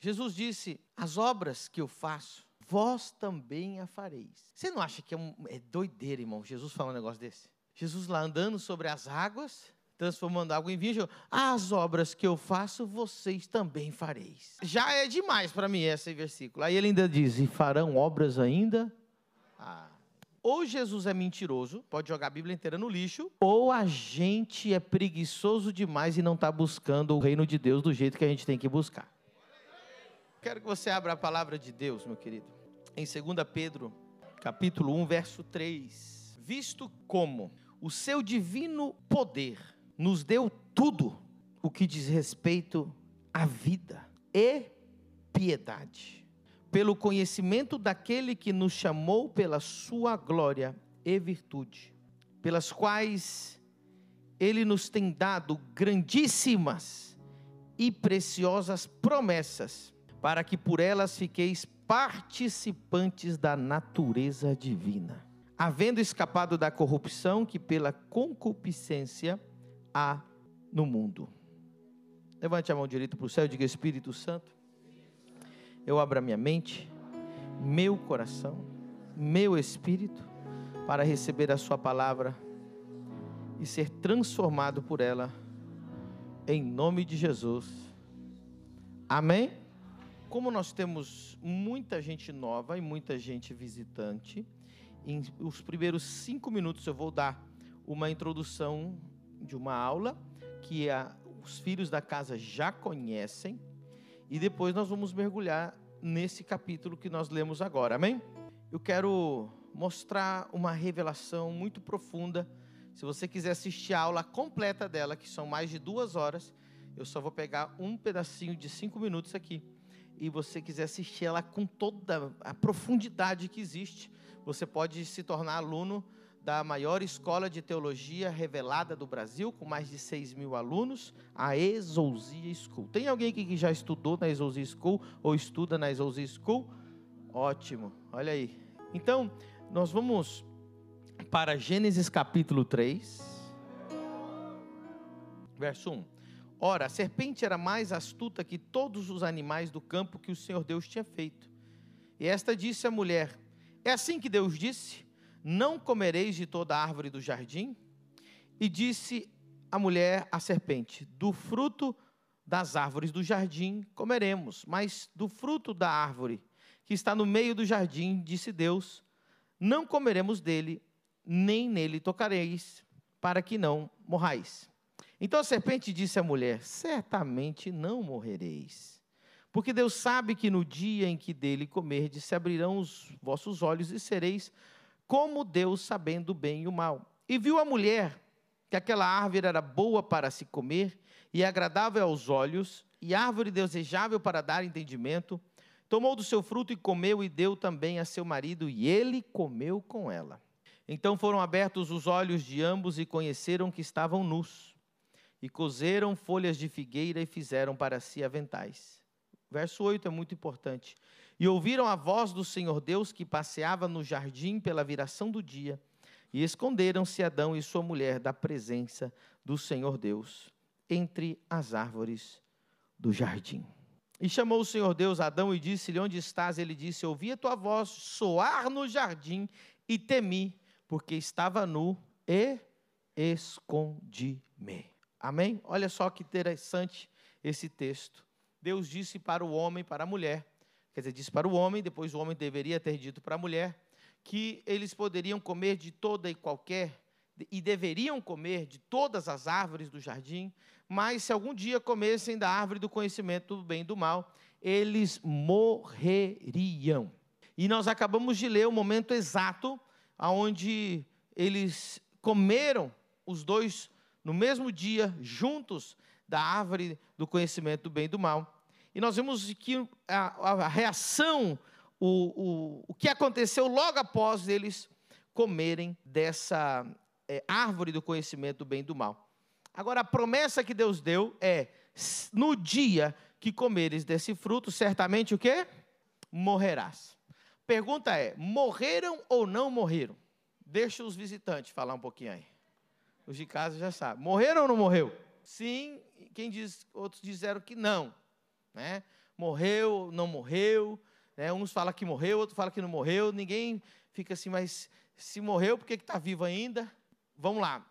Jesus disse: As obras que eu faço, vós também a fareis. Você não acha que é, um, é doideira, irmão, Jesus falar um negócio desse? Jesus lá andando sobre as águas, transformando água em vinho, as obras que eu faço, vocês também fareis. Já é demais para mim esse versículo. Aí ele ainda diz: E farão obras ainda? Ah. Ou Jesus é mentiroso, pode jogar a Bíblia inteira no lixo, ou a gente é preguiçoso demais e não está buscando o reino de Deus do jeito que a gente tem que buscar. Quero que você abra a palavra de Deus, meu querido. Em 2 Pedro, capítulo 1, verso 3. Visto como o seu divino poder nos deu tudo o que diz respeito à vida e piedade, pelo conhecimento daquele que nos chamou pela sua glória e virtude, pelas quais ele nos tem dado grandíssimas e preciosas promessas para que por elas fiqueis participantes da natureza divina, havendo escapado da corrupção que pela concupiscência há no mundo. Levante a mão direita para o céu e diga: Espírito Santo, eu abro a minha mente, meu coração, meu espírito, para receber a Sua palavra e ser transformado por ela, em nome de Jesus. Amém? como nós temos muita gente nova e muita gente visitante, em os primeiros cinco minutos eu vou dar uma introdução de uma aula que a, os filhos da casa já conhecem e depois nós vamos mergulhar nesse capítulo que nós lemos agora, amém? Eu quero mostrar uma revelação muito profunda. Se você quiser assistir a aula completa dela, que são mais de duas horas, eu só vou pegar um pedacinho de cinco minutos aqui e você quiser assistir ela com toda a profundidade que existe, você pode se tornar aluno da maior escola de teologia revelada do Brasil, com mais de 6 mil alunos, a Exousia School. Tem alguém aqui que já estudou na Exousia School ou estuda na Exousia School? Ótimo, olha aí. Então, nós vamos para Gênesis capítulo 3, verso 1. Ora, a serpente era mais astuta que todos os animais do campo que o Senhor Deus tinha feito. E esta disse à mulher: É assim que Deus disse: Não comereis de toda árvore do jardim? E disse a mulher à serpente: Do fruto das árvores do jardim comeremos, mas do fruto da árvore que está no meio do jardim, disse Deus: Não comeremos dele, nem nele tocareis, para que não morrais. Então a serpente disse à mulher: Certamente não morrereis, porque Deus sabe que no dia em que dele comerdes se abrirão os vossos olhos e sereis como Deus, sabendo o bem e o mal. E viu a mulher que aquela árvore era boa para se comer e agradável aos olhos, e árvore desejável para dar entendimento. Tomou do seu fruto e comeu, e deu também a seu marido, e ele comeu com ela. Então foram abertos os olhos de ambos e conheceram que estavam nus e cozeram folhas de figueira e fizeram para si aventais. Verso 8 é muito importante. E ouviram a voz do Senhor Deus que passeava no jardim pela viração do dia, e esconderam-se Adão e sua mulher da presença do Senhor Deus entre as árvores do jardim. E chamou o Senhor Deus Adão e disse-lhe: Onde estás? Ele disse: Ouvi a tua voz soar no jardim e temi, porque estava nu e escondi-me. Amém? Olha só que interessante esse texto. Deus disse para o homem, para a mulher, quer dizer, disse para o homem, depois o homem deveria ter dito para a mulher, que eles poderiam comer de toda e qualquer, e deveriam comer de todas as árvores do jardim, mas se algum dia comessem da árvore do conhecimento do bem e do mal, eles morreriam. E nós acabamos de ler o momento exato onde eles comeram os dois no mesmo dia, juntos, da árvore do conhecimento do bem e do mal. E nós vemos que a, a reação, o, o, o que aconteceu logo após eles comerem dessa é, árvore do conhecimento do bem e do mal. Agora, a promessa que Deus deu é: no dia que comeres desse fruto, certamente o quê? Morrerás. Pergunta é: morreram ou não morreram? Deixa os visitantes falar um pouquinho aí. Os de casa já sabem. Morreram ou não morreu? Sim, quem diz, outros disseram que não. Né? Morreu, não morreu. Né? Uns falam que morreu, outros falam que não morreu. Ninguém fica assim, mas se morreu, por que está vivo ainda? Vamos lá.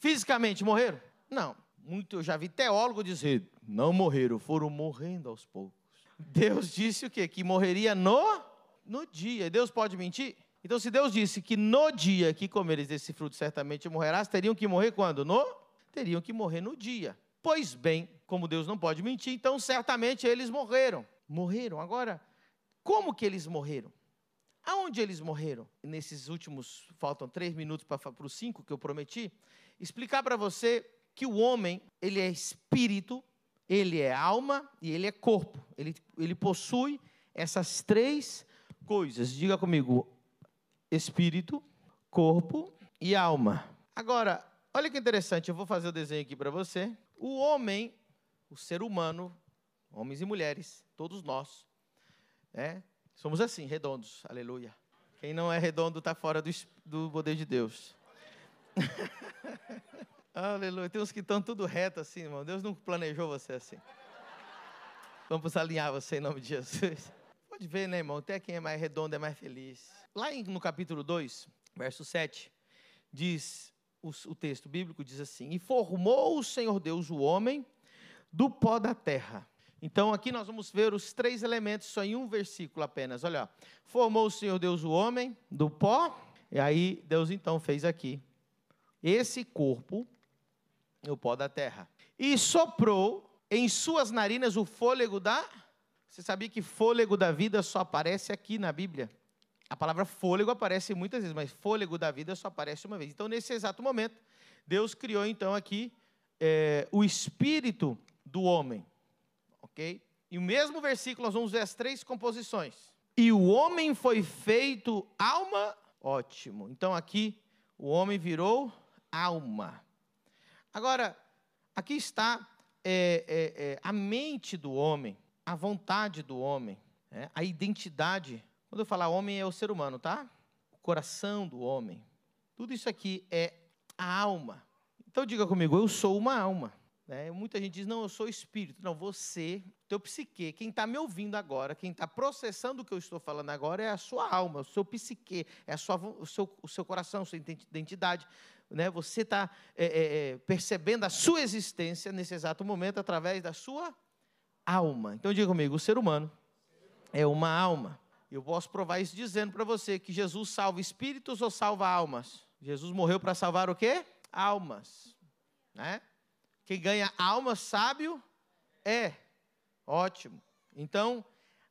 Fisicamente morreram? Não. Muito, eu já vi teólogo dizer, não morreram, foram morrendo aos poucos. Deus disse o quê? Que morreria no, no dia. Deus pode mentir? Então, se Deus disse que no dia que comeres desse fruto certamente morrerás, teriam que morrer quando? No? Teriam que morrer no dia. Pois bem, como Deus não pode mentir, então certamente eles morreram. Morreram. Agora, como que eles morreram? Aonde eles morreram? Nesses últimos, faltam três minutos para os cinco que eu prometi, explicar para você que o homem, ele é espírito, ele é alma e ele é corpo. Ele, ele possui essas três coisas. Diga comigo, espírito, corpo e alma. Agora, olha que interessante, eu vou fazer o desenho aqui para você. O homem, o ser humano, homens e mulheres, todos nós, né? somos assim, redondos, aleluia. Quem não é redondo está fora do, do poder de Deus. Aleluia. Tem uns que estão tudo reto assim, irmão. Deus não planejou você assim. Vamos alinhar você em nome de Jesus. Pode ver, né, irmão? Até quem é mais redondo é mais feliz. Lá em, no capítulo 2, verso 7, diz o, o texto bíblico diz assim: "E formou o Senhor Deus o homem do pó da terra". Então aqui nós vamos ver os três elementos só em um versículo apenas. Olha, ó. formou o Senhor Deus o homem do pó, e aí Deus então fez aqui esse corpo no pó da terra. E soprou em suas narinas o fôlego da você sabia que fôlego da vida só aparece aqui na Bíblia? A palavra fôlego aparece muitas vezes, mas fôlego da vida só aparece uma vez. Então, nesse exato momento, Deus criou então aqui é, o espírito do homem, ok? E o mesmo versículo nós vamos ver as três composições. E o homem foi feito alma, ótimo. Então aqui o homem virou alma. Agora aqui está é, é, a mente do homem a vontade do homem, né? a identidade. Quando eu falar homem, é o ser humano, tá? O coração do homem. Tudo isso aqui é a alma. Então diga comigo, eu sou uma alma. Né? Muita gente diz, não, eu sou espírito. Não, você, teu psique, quem está me ouvindo agora, quem está processando o que eu estou falando agora, é a sua alma, o seu psique, é sua, o, seu, o seu coração, a sua identidade. Né? Você está é, é, percebendo a sua existência nesse exato momento através da sua alma. Então diga comigo, o ser humano é uma alma. Eu posso provar isso dizendo para você que Jesus salva espíritos ou salva almas? Jesus morreu para salvar o quê? Almas, né? Quem ganha alma sábio é. Ótimo. Então,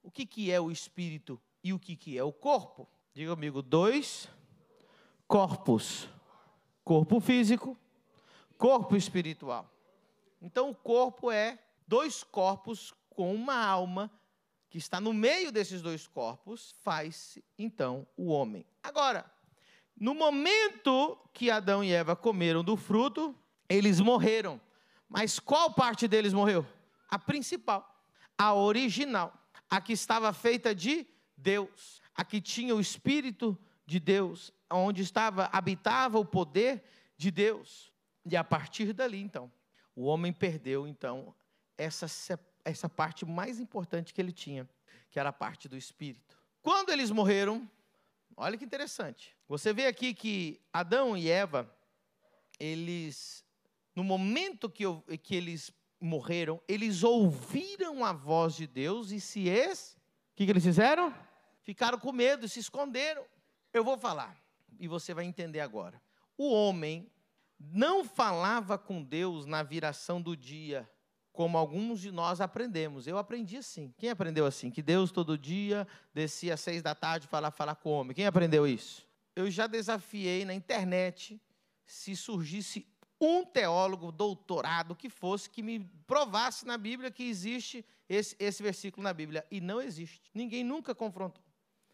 o que, que é o espírito e o que, que é o corpo? Diga comigo, dois corpos: corpo físico, corpo espiritual. Então, o corpo é dois corpos com uma alma que está no meio desses dois corpos, faz-se então o homem. Agora, no momento que Adão e Eva comeram do fruto, eles morreram. Mas qual parte deles morreu? A principal, a original, a que estava feita de Deus, a que tinha o espírito de Deus, onde estava habitava o poder de Deus. E a partir dali, então, o homem perdeu então essa, essa parte mais importante que ele tinha, que era a parte do espírito. Quando eles morreram, olha que interessante. Você vê aqui que Adão e Eva, eles, no momento que, eu, que eles morreram, eles ouviram a voz de Deus e se es. O que, que eles fizeram? Ficaram com medo, se esconderam. Eu vou falar, e você vai entender agora. O homem não falava com Deus na viração do dia como alguns de nós aprendemos. Eu aprendi assim. Quem aprendeu assim? Que Deus todo dia descia às seis da tarde para lá falar com o homem. Quem aprendeu isso? Eu já desafiei na internet se surgisse um teólogo doutorado que fosse que me provasse na Bíblia que existe esse, esse versículo na Bíblia. E não existe. Ninguém nunca confrontou.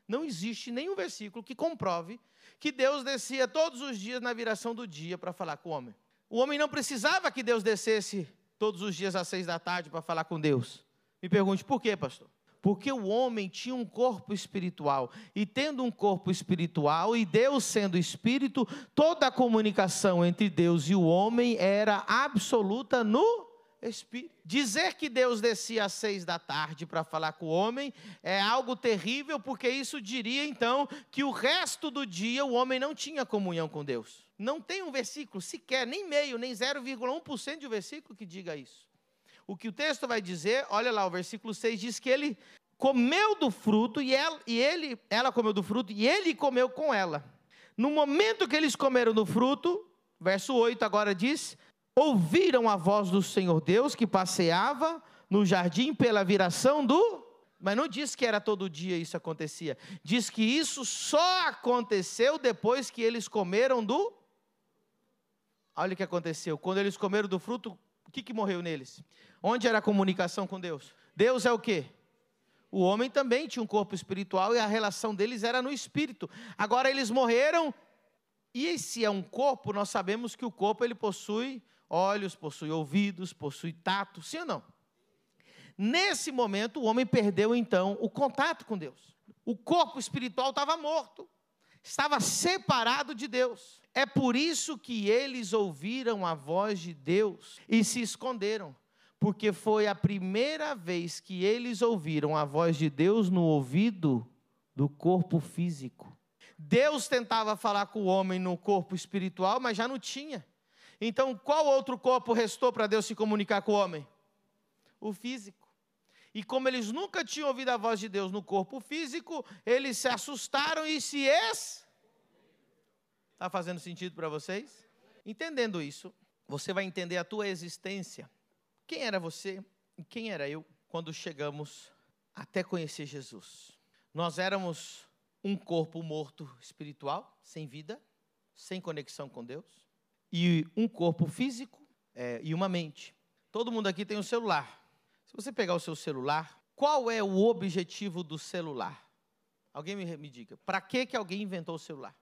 Não existe nenhum versículo que comprove que Deus descia todos os dias na viração do dia para falar com o homem. O homem não precisava que Deus descesse todos os dias às seis da tarde para falar com Deus. Me pergunte, por quê, pastor? Porque o homem tinha um corpo espiritual. E tendo um corpo espiritual, e Deus sendo espírito, toda a comunicação entre Deus e o homem era absoluta no espírito. Dizer que Deus descia às seis da tarde para falar com o homem é algo terrível, porque isso diria então que o resto do dia o homem não tinha comunhão com Deus. Não tem um versículo sequer, nem meio, nem 0,1% de um versículo que diga isso. O que o texto vai dizer, olha lá, o versículo 6 diz que ele comeu do fruto e ela, e ele, ela comeu do fruto e ele comeu com ela. No momento que eles comeram do fruto, verso 8 agora diz: ouviram a voz do Senhor Deus que passeava no jardim pela viração do. Mas não diz que era todo dia isso acontecia. Diz que isso só aconteceu depois que eles comeram do. Olha o que aconteceu. Quando eles comeram do fruto, o que, que morreu neles? Onde era a comunicação com Deus? Deus é o quê? O homem também tinha um corpo espiritual e a relação deles era no espírito. Agora eles morreram e se é um corpo, nós sabemos que o corpo ele possui olhos, possui ouvidos, possui tato, sim ou não? Nesse momento, o homem perdeu então o contato com Deus. O corpo espiritual estava morto, estava separado de Deus. É por isso que eles ouviram a voz de Deus e se esconderam, porque foi a primeira vez que eles ouviram a voz de Deus no ouvido do corpo físico. Deus tentava falar com o homem no corpo espiritual, mas já não tinha. Então, qual outro corpo restou para Deus se comunicar com o homem? O físico. E como eles nunca tinham ouvido a voz de Deus no corpo físico, eles se assustaram e se es. Está fazendo sentido para vocês? Entendendo isso, você vai entender a tua existência. Quem era você e quem era eu quando chegamos até conhecer Jesus? Nós éramos um corpo morto espiritual, sem vida, sem conexão com Deus e um corpo físico é, e uma mente. Todo mundo aqui tem um celular. Se você pegar o seu celular, qual é o objetivo do celular? Alguém me, me diga, para que, que alguém inventou o celular?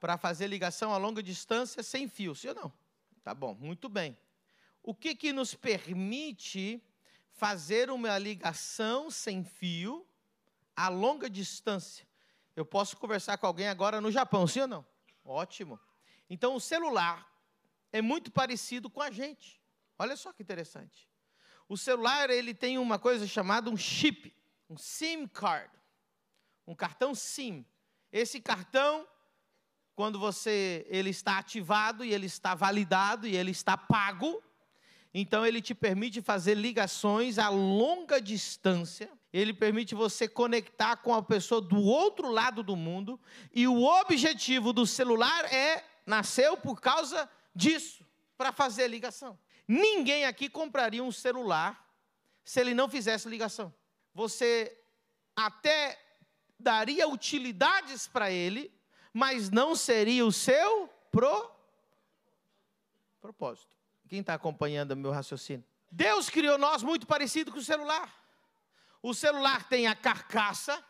Para fazer ligação a longa distância sem fio, sim ou não? Tá bom, muito bem. O que, que nos permite fazer uma ligação sem fio a longa distância? Eu posso conversar com alguém agora no Japão, sim ou não? Ótimo. Então, o celular, é muito parecido com a gente. Olha só que interessante. O celular ele tem uma coisa chamada um chip, um SIM card, um cartão SIM. Esse cartão, quando você ele está ativado e ele está validado e ele está pago, então ele te permite fazer ligações a longa distância. Ele permite você conectar com a pessoa do outro lado do mundo. E o objetivo do celular é nasceu por causa disso para fazer ligação. Ninguém aqui compraria um celular se ele não fizesse ligação. Você até daria utilidades para ele, mas não seria o seu pro... propósito. Quem está acompanhando meu raciocínio? Deus criou nós muito parecido com o celular. O celular tem a carcaça,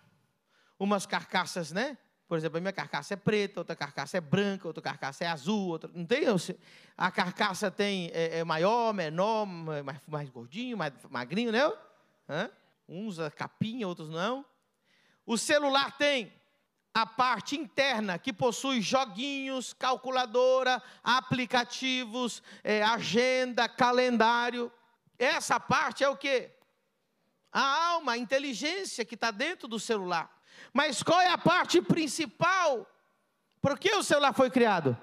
umas carcaças, né? Por exemplo, a minha carcaça é preta, outra carcaça é branca, outra carcaça é azul, outra... não tem? A carcaça tem é, é maior, menor, mais, mais gordinho, mais magrinho, né? Hã? Uns a capinha, outros não. O celular tem a parte interna que possui joguinhos, calculadora, aplicativos, é, agenda, calendário. Essa parte é o quê? A alma, a inteligência que está dentro do celular. Mas qual é a parte principal? Por que o celular foi criado?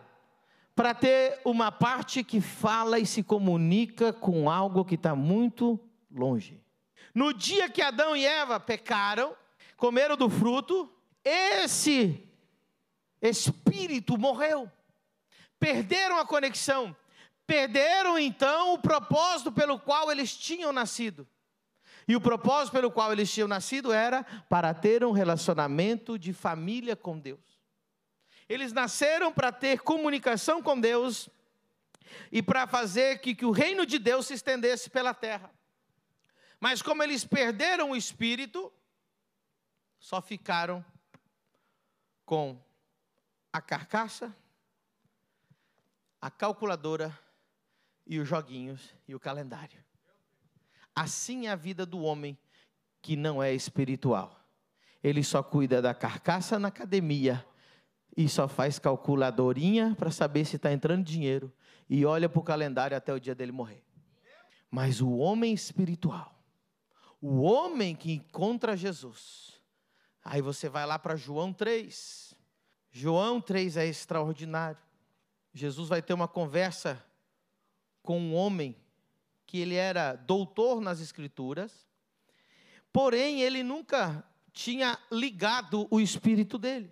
Para ter uma parte que fala e se comunica com algo que está muito longe. No dia que Adão e Eva pecaram, comeram do fruto, esse espírito morreu. Perderam a conexão. Perderam então o propósito pelo qual eles tinham nascido. E o propósito pelo qual eles tinham nascido era para ter um relacionamento de família com Deus. Eles nasceram para ter comunicação com Deus e para fazer que, que o reino de Deus se estendesse pela terra. Mas como eles perderam o espírito, só ficaram com a carcaça, a calculadora e os joguinhos e o calendário. Assim é a vida do homem que não é espiritual. Ele só cuida da carcaça na academia e só faz calculadorinha para saber se está entrando dinheiro e olha para o calendário até o dia dele morrer. Mas o homem espiritual, o homem que encontra Jesus, aí você vai lá para João 3. João 3 é extraordinário. Jesus vai ter uma conversa com um homem que ele era doutor nas escrituras, porém ele nunca tinha ligado o espírito dele.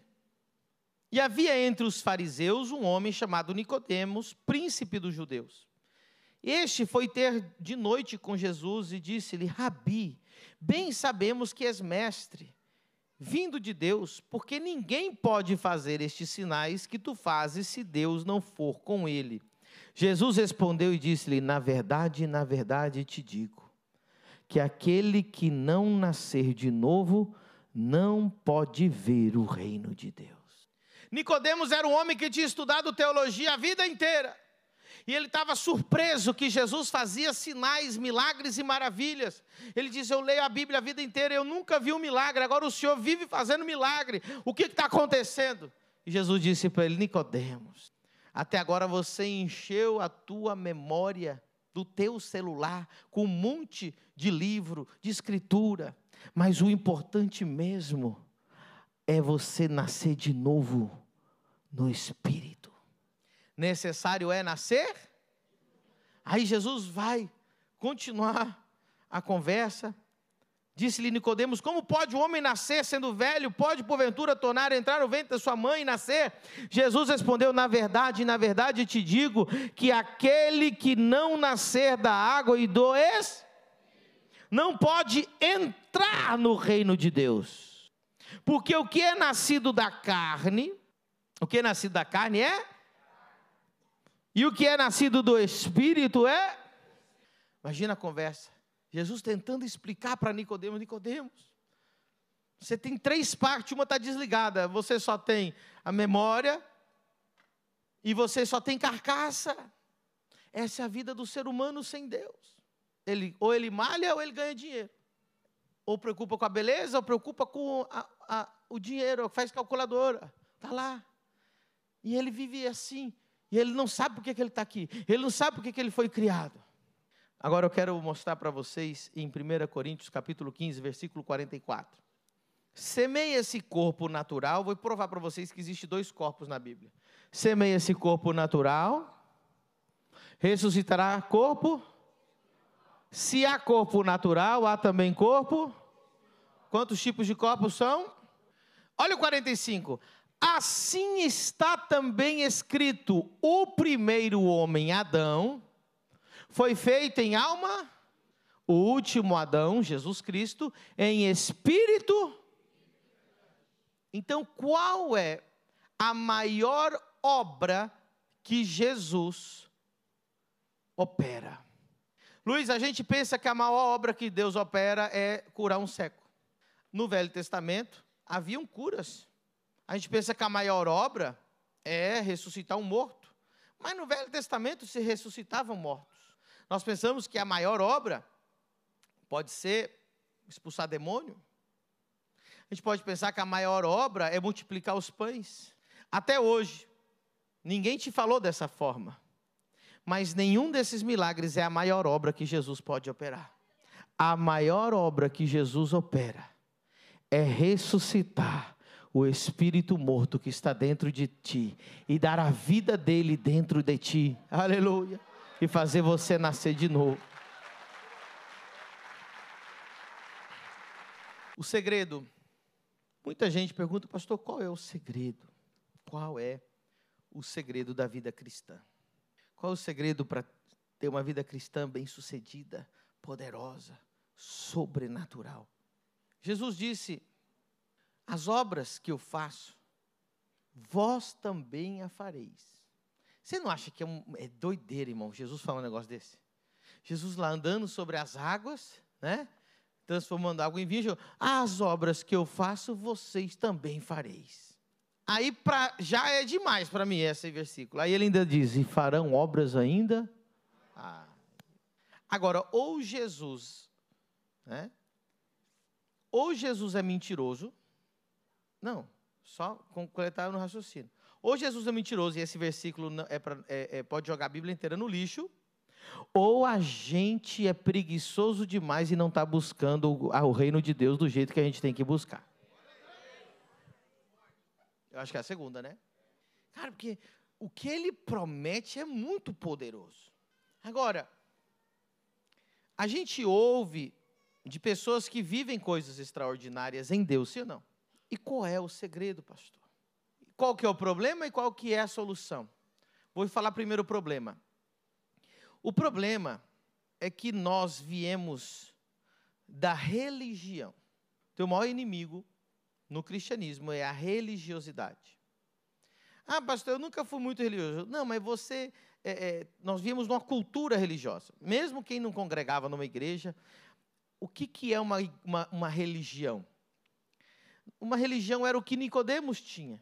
E havia entre os fariseus um homem chamado Nicodemos, príncipe dos judeus. Este foi ter de noite com Jesus e disse-lhe: Rabi, bem sabemos que és mestre, vindo de Deus, porque ninguém pode fazer estes sinais que tu fazes se Deus não for com ele. Jesus respondeu e disse-lhe: Na verdade, na verdade te digo, que aquele que não nascer de novo não pode ver o reino de Deus. Nicodemos era um homem que tinha estudado teologia a vida inteira. E ele estava surpreso que Jesus fazia sinais, milagres e maravilhas. Ele diz: Eu leio a Bíblia a vida inteira, eu nunca vi um milagre, agora o Senhor vive fazendo milagre. O que está acontecendo? E Jesus disse para ele: Nicodemos, até agora você encheu a tua memória do teu celular com um monte de livro, de escritura, mas o importante mesmo é você nascer de novo no espírito. Necessário é nascer? Aí Jesus vai continuar a conversa Disse-lhe Nicodemos: Como pode o homem nascer sendo velho? Pode porventura tornar a entrar o ventre da sua mãe e nascer? Jesus respondeu: Na verdade, na verdade te digo que aquele que não nascer da água e do es não pode entrar no reino de Deus. Porque o que é nascido da carne, o que é nascido da carne é e o que é nascido do espírito é Imagina a conversa. Jesus tentando explicar para Nicodemos, Nicodemos, você tem três partes, uma está desligada, você só tem a memória e você só tem carcaça. Essa é a vida do ser humano sem Deus. Ele, ou ele malha ou ele ganha dinheiro. Ou preocupa com a beleza, ou preocupa com a, a, o dinheiro, faz calculadora. Está lá. E ele vive assim. E ele não sabe por que, que ele está aqui. Ele não sabe por que, que ele foi criado. Agora eu quero mostrar para vocês em 1 Coríntios capítulo 15, versículo 44. Semeia esse corpo natural, vou provar para vocês que existe dois corpos na Bíblia. Semeia esse corpo natural, ressuscitará corpo. Se há corpo natural, há também corpo. Quantos tipos de corpos são? Olha o 45. Assim está também escrito: o primeiro homem, Adão, foi feita em alma, o último Adão, Jesus Cristo, em espírito. Então, qual é a maior obra que Jesus opera? Luiz, a gente pensa que a maior obra que Deus opera é curar um seco. No Velho Testamento, haviam curas. A gente pensa que a maior obra é ressuscitar um morto. Mas no Velho Testamento se ressuscitavam mortos. Nós pensamos que a maior obra pode ser expulsar demônio. A gente pode pensar que a maior obra é multiplicar os pães. Até hoje, ninguém te falou dessa forma. Mas nenhum desses milagres é a maior obra que Jesus pode operar. A maior obra que Jesus opera é ressuscitar o espírito morto que está dentro de ti e dar a vida dele dentro de ti. Aleluia e fazer você nascer de novo. O segredo. Muita gente pergunta, pastor, qual é o segredo? Qual é o segredo da vida cristã? Qual é o segredo para ter uma vida cristã bem-sucedida, poderosa, sobrenatural? Jesus disse: As obras que eu faço, vós também a fareis você não acha que é, um, é doideira, irmão, Jesus falar um negócio desse? Jesus lá andando sobre as águas, né? transformando água em vinho, as obras que eu faço, vocês também fareis. Aí pra, já é demais para mim esse versículo. Aí ele ainda diz: e farão obras ainda? Ah. Agora, ou Jesus, né? ou Jesus é mentiroso, não, só completar no raciocínio. Ou Jesus é mentiroso e esse versículo é pra, é, é, pode jogar a Bíblia inteira no lixo, ou a gente é preguiçoso demais e não está buscando o, o reino de Deus do jeito que a gente tem que buscar. Eu acho que é a segunda, né? Cara, porque o que ele promete é muito poderoso. Agora, a gente ouve de pessoas que vivem coisas extraordinárias em Deus, sim ou não? E qual é o segredo, pastor? Qual que é o problema e qual que é a solução? Vou falar primeiro o problema. O problema é que nós viemos da religião. Teu maior inimigo no cristianismo é a religiosidade. Ah, pastor, eu nunca fui muito religioso. Não, mas você. É, é, nós viemos de uma cultura religiosa. Mesmo quem não congregava numa igreja, o que, que é uma, uma, uma religião? Uma religião era o que Nicodemos tinha.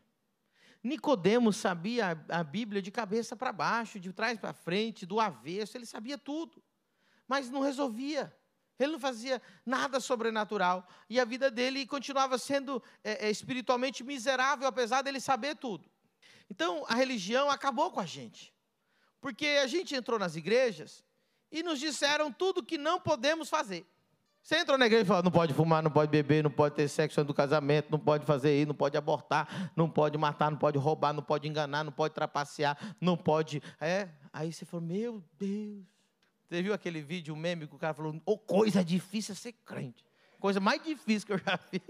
Nicodemos sabia a Bíblia de cabeça para baixo, de trás para frente, do avesso, ele sabia tudo, mas não resolvia. Ele não fazia nada sobrenatural e a vida dele continuava sendo é, é espiritualmente miserável, apesar dele saber tudo. Então a religião acabou com a gente, porque a gente entrou nas igrejas e nos disseram tudo que não podemos fazer. Você entrou na igreja e fala: não pode fumar, não pode beber, não pode ter sexo antes do casamento, não pode fazer isso, não pode abortar, não pode matar, não pode roubar, não pode enganar, não pode trapacear, não pode. É? Aí você falou: meu Deus. Você viu aquele vídeo, um meme, que o cara falou: oh, coisa difícil é ser crente. Coisa mais difícil que eu já vi.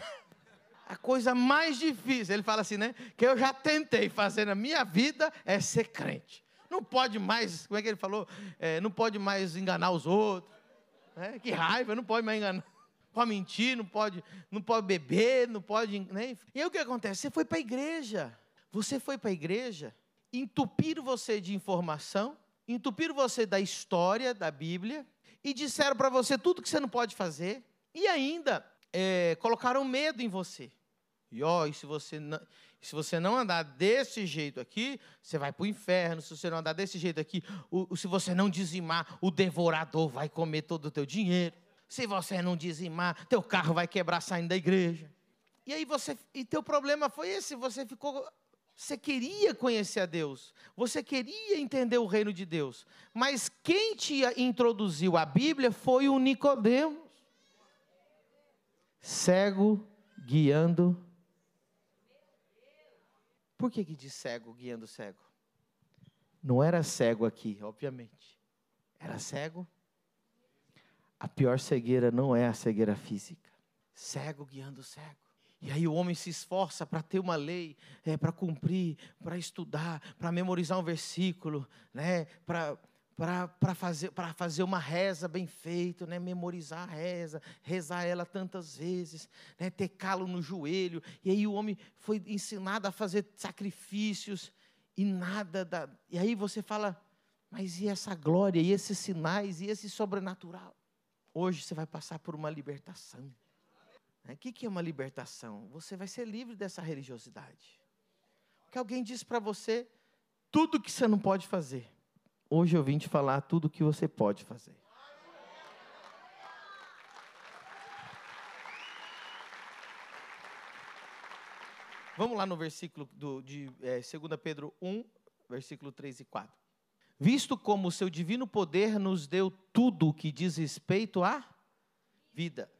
A coisa mais difícil, ele fala assim, né? Que eu já tentei fazer na minha vida é ser crente. Não pode mais, como é que ele falou? É, não pode mais enganar os outros é, que raiva, não pode mais enganar. Não pode mentir, não pode, não pode beber, não pode. Né? E aí o que acontece? Você foi para a igreja. Você foi para a igreja, entupiram você de informação, entupiram você da história da Bíblia, e disseram para você tudo que você não pode fazer, e ainda é, colocaram medo em você. E ó, oh, e se você não, se você não andar desse jeito aqui, você vai para o inferno. Se você não andar desse jeito aqui, o, se você não dizimar, o devorador vai comer todo o teu dinheiro. Se você não dizimar, teu carro vai quebrar saindo da igreja. E aí você, e teu problema foi esse, você ficou você queria conhecer a Deus, você queria entender o reino de Deus, mas quem te introduziu à Bíblia foi o Nicodemos, cego guiando por que, que diz cego guiando cego? Não era cego aqui, obviamente. Era cego. A pior cegueira não é a cegueira física. Cego guiando cego. E aí o homem se esforça para ter uma lei, é, para cumprir, para estudar, para memorizar um versículo, né, para para fazer, fazer uma reza bem feita, né? memorizar a reza, rezar ela tantas vezes, né? ter calo no joelho. E aí o homem foi ensinado a fazer sacrifícios e nada. Da... E aí você fala, mas e essa glória, e esses sinais, e esse sobrenatural? Hoje você vai passar por uma libertação. O né? que, que é uma libertação? Você vai ser livre dessa religiosidade. Porque alguém disse para você tudo que você não pode fazer. Hoje eu vim te falar tudo o que você pode fazer. Vamos lá no versículo do, de é, eh, 2 Pedro 1, versículo 3 e 4. Visto como o seu divino poder nos deu tudo o que diz respeito à vida.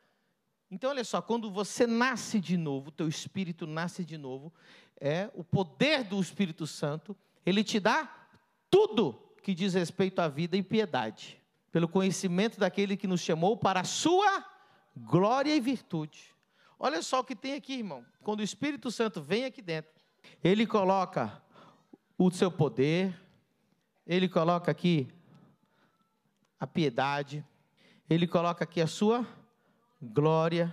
Então, olha só, quando você nasce de novo, teu espírito nasce de novo, é o poder do Espírito Santo, ele te dá tudo que diz respeito à vida e piedade, pelo conhecimento daquele que nos chamou para a sua glória e virtude. Olha só o que tem aqui, irmão. Quando o Espírito Santo vem aqui dentro, ele coloca o seu poder, ele coloca aqui a piedade, ele coloca aqui a sua glória,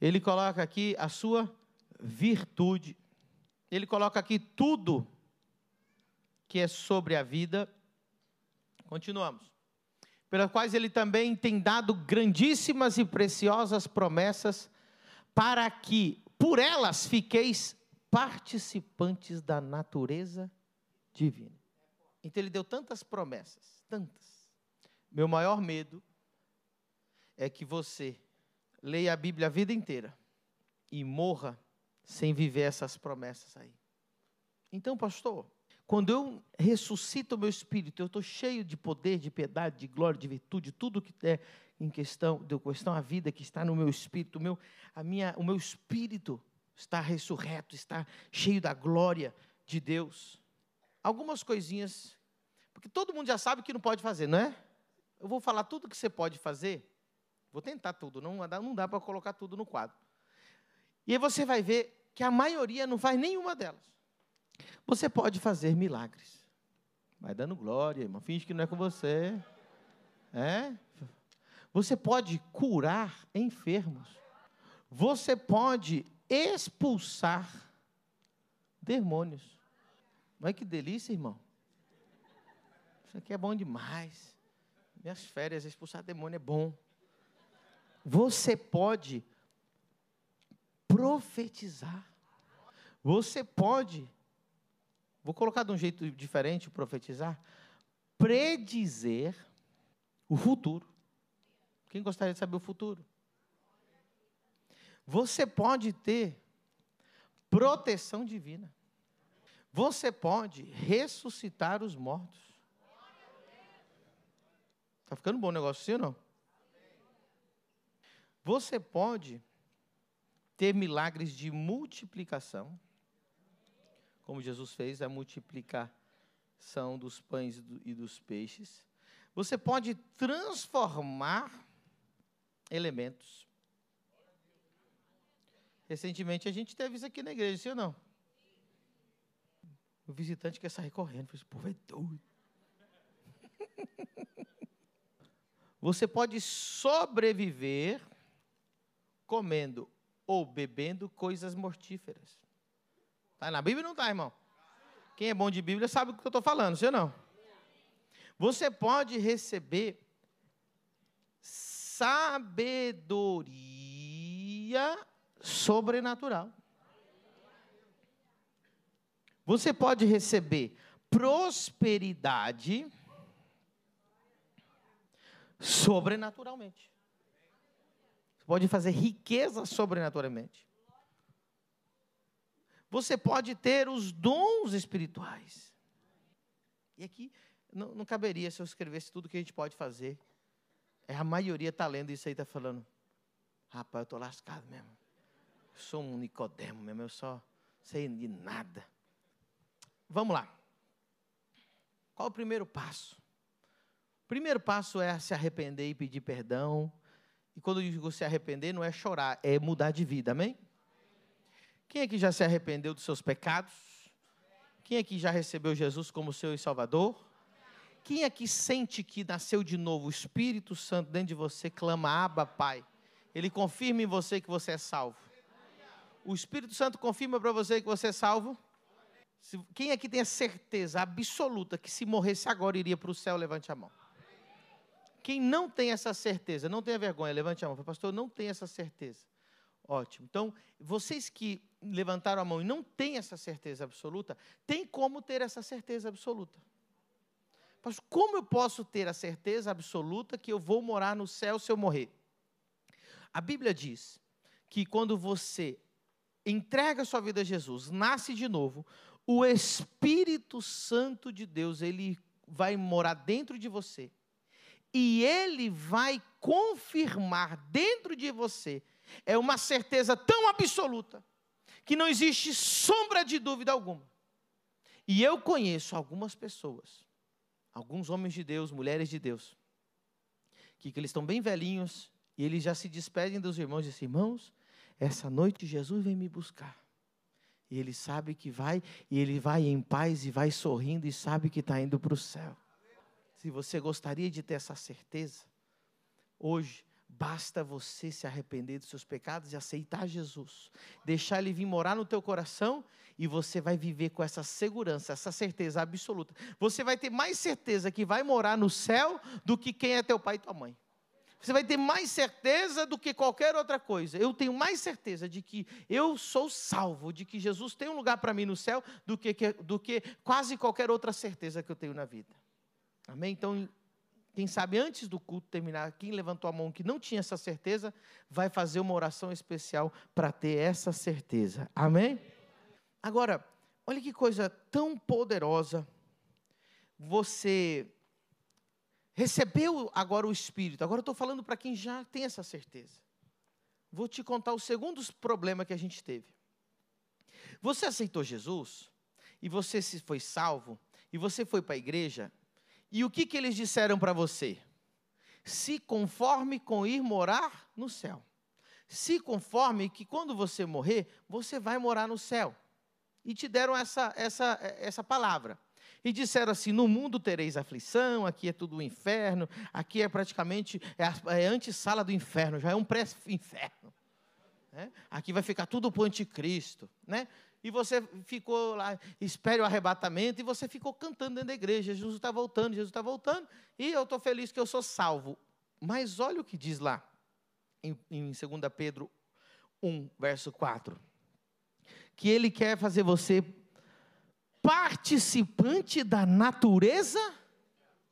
ele coloca aqui a sua virtude, ele coloca aqui tudo que é sobre a vida Continuamos. Pelas quais ele também tem dado grandíssimas e preciosas promessas, para que por elas fiqueis participantes da natureza divina. Então ele deu tantas promessas, tantas. Meu maior medo é que você leia a Bíblia a vida inteira e morra sem viver essas promessas aí. Então, pastor, quando eu ressuscito o meu espírito, eu estou cheio de poder, de piedade, de glória, de virtude, tudo que é em questão, de questão a vida que está no meu espírito, o meu, a minha, o meu espírito está ressurreto, está cheio da glória de Deus. Algumas coisinhas, porque todo mundo já sabe que não pode fazer, não é? Eu vou falar tudo que você pode fazer, vou tentar tudo, não dá, não dá para colocar tudo no quadro. E aí você vai ver que a maioria não faz nenhuma delas. Você pode fazer milagres. Vai dando glória, irmão. Finge que não é com você. É? Você pode curar enfermos. Você pode expulsar demônios. Mas que delícia, irmão. Isso aqui é bom demais. Minhas férias, expulsar demônio é bom. Você pode profetizar. Você pode Vou colocar de um jeito diferente, profetizar. Predizer o futuro. Quem gostaria de saber o futuro? Você pode ter proteção divina. Você pode ressuscitar os mortos. Está ficando bom o negócio, ou não? Você pode ter milagres de multiplicação como Jesus fez, a multiplicação dos pães e dos peixes. Você pode transformar elementos. Recentemente a gente teve isso aqui na igreja, sim ou não? O visitante quer sair correndo, esse assim, povo é doido. Você pode sobreviver comendo ou bebendo coisas mortíferas. Está na Bíblia ou não está, irmão? Quem é bom de Bíblia sabe o que eu estou falando, você não? Você pode receber sabedoria sobrenatural. Você pode receber prosperidade sobrenaturalmente. Você pode fazer riqueza sobrenaturalmente você pode ter os dons espirituais. E aqui não, não caberia se eu escrevesse tudo que a gente pode fazer. É, a maioria está lendo isso aí, está falando, rapaz, eu estou lascado mesmo. Eu sou um Nicodemo mesmo, eu só sei de nada. Vamos lá. Qual o primeiro passo? O primeiro passo é se arrepender e pedir perdão. E quando eu digo se arrepender, não é chorar, é mudar de vida, amém? Quem aqui já se arrependeu dos seus pecados? Quem aqui já recebeu Jesus como seu e Salvador? Quem aqui sente que nasceu de novo? O Espírito Santo dentro de você clama, Abba, Pai. Ele confirma em você que você é salvo. O Espírito Santo confirma para você que você é salvo. Quem aqui tem a certeza absoluta que se morresse agora iria para o céu, levante a mão. Quem não tem essa certeza, não tenha vergonha, levante a mão. Pastor, eu não tenho essa certeza. Ótimo. Então, vocês que levantaram a mão e não têm essa certeza absoluta, tem como ter essa certeza absoluta. Mas como eu posso ter a certeza absoluta que eu vou morar no céu se eu morrer? A Bíblia diz que quando você entrega sua vida a Jesus, nasce de novo, o Espírito Santo de Deus, ele vai morar dentro de você. E ele vai confirmar dentro de você é uma certeza tão absoluta que não existe sombra de dúvida alguma. E eu conheço algumas pessoas, alguns homens de Deus, mulheres de Deus, que, que eles estão bem velhinhos e eles já se despedem dos irmãos e dizem: irmãos, essa noite Jesus vem me buscar. E ele sabe que vai, e ele vai em paz e vai sorrindo e sabe que está indo para o céu. Se você gostaria de ter essa certeza, hoje Basta você se arrepender dos seus pecados e aceitar Jesus. Deixar ele vir morar no teu coração e você vai viver com essa segurança, essa certeza absoluta. Você vai ter mais certeza que vai morar no céu do que quem é teu pai e tua mãe. Você vai ter mais certeza do que qualquer outra coisa. Eu tenho mais certeza de que eu sou salvo, de que Jesus tem um lugar para mim no céu, do que, do que quase qualquer outra certeza que eu tenho na vida. Amém? Então, quem sabe antes do culto terminar, quem levantou a mão que não tinha essa certeza, vai fazer uma oração especial para ter essa certeza. Amém? Agora, olha que coisa tão poderosa. Você recebeu agora o Espírito. Agora eu estou falando para quem já tem essa certeza. Vou te contar o segundo problema que a gente teve. Você aceitou Jesus e você foi salvo e você foi para a igreja e o que, que eles disseram para você? Se conforme com ir morar no céu. Se conforme que quando você morrer, você vai morar no céu. E te deram essa, essa, essa palavra. E disseram assim: No mundo tereis aflição, aqui é tudo o um inferno, aqui é praticamente é a, é a antessala do inferno, já é um pré-inferno. Né? Aqui vai ficar tudo para o anticristo. Né? e você ficou lá, espere o arrebatamento, e você ficou cantando dentro da igreja, Jesus está voltando, Jesus está voltando, e eu estou feliz que eu sou salvo. Mas olha o que diz lá, em, em 2 Pedro 1, verso 4, que ele quer fazer você participante da natureza.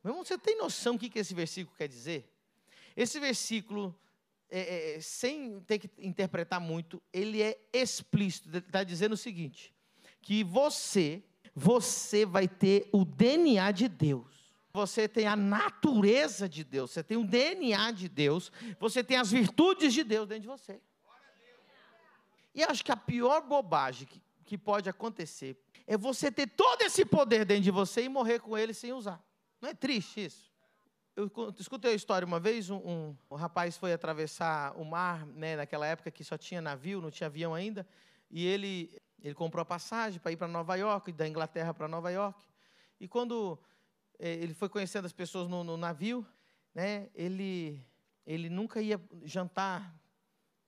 Meu irmão, você tem noção do que esse versículo quer dizer? Esse versículo é, é, é, sem ter que interpretar muito, ele é explícito. Ele está dizendo o seguinte: que você, você vai ter o DNA de Deus. Você tem a natureza de Deus, você tem o DNA de Deus, você tem as virtudes de Deus dentro de você. E acho que a pior bobagem que, que pode acontecer é você ter todo esse poder dentro de você e morrer com ele sem usar. Não é triste isso? Eu escutei a história uma vez, um, um, um rapaz foi atravessar o mar, né, naquela época que só tinha navio, não tinha avião ainda, e ele, ele comprou a passagem para ir para Nova York, da Inglaterra para Nova York. E quando eh, ele foi conhecendo as pessoas no, no navio, né, ele, ele nunca ia jantar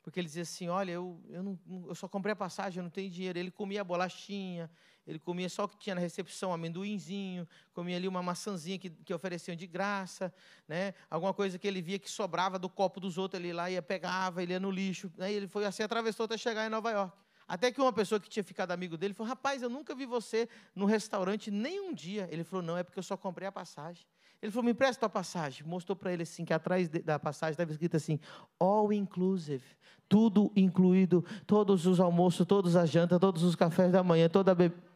porque ele dizia assim: Olha, eu, eu, não, eu só comprei a passagem, eu não tenho dinheiro. Ele comia bolachinha, ele comia só o que tinha na recepção, amendoinzinho, comia ali uma maçãzinha que, que ofereciam de graça, né? alguma coisa que ele via que sobrava do copo dos outros, ele lá ia, pegava, ele ia no lixo. Né? Ele foi assim, atravessou até chegar em Nova York. Até que uma pessoa que tinha ficado amigo dele falou: Rapaz, eu nunca vi você no restaurante nem um dia. Ele falou: Não, é porque eu só comprei a passagem. Ele falou: me empresta tua passagem. Mostrou para ele assim que atrás da passagem estava escrito assim: all inclusive, tudo incluído, todos os almoços, todas as jantas, todos os cafés da manhã, toda a bebida.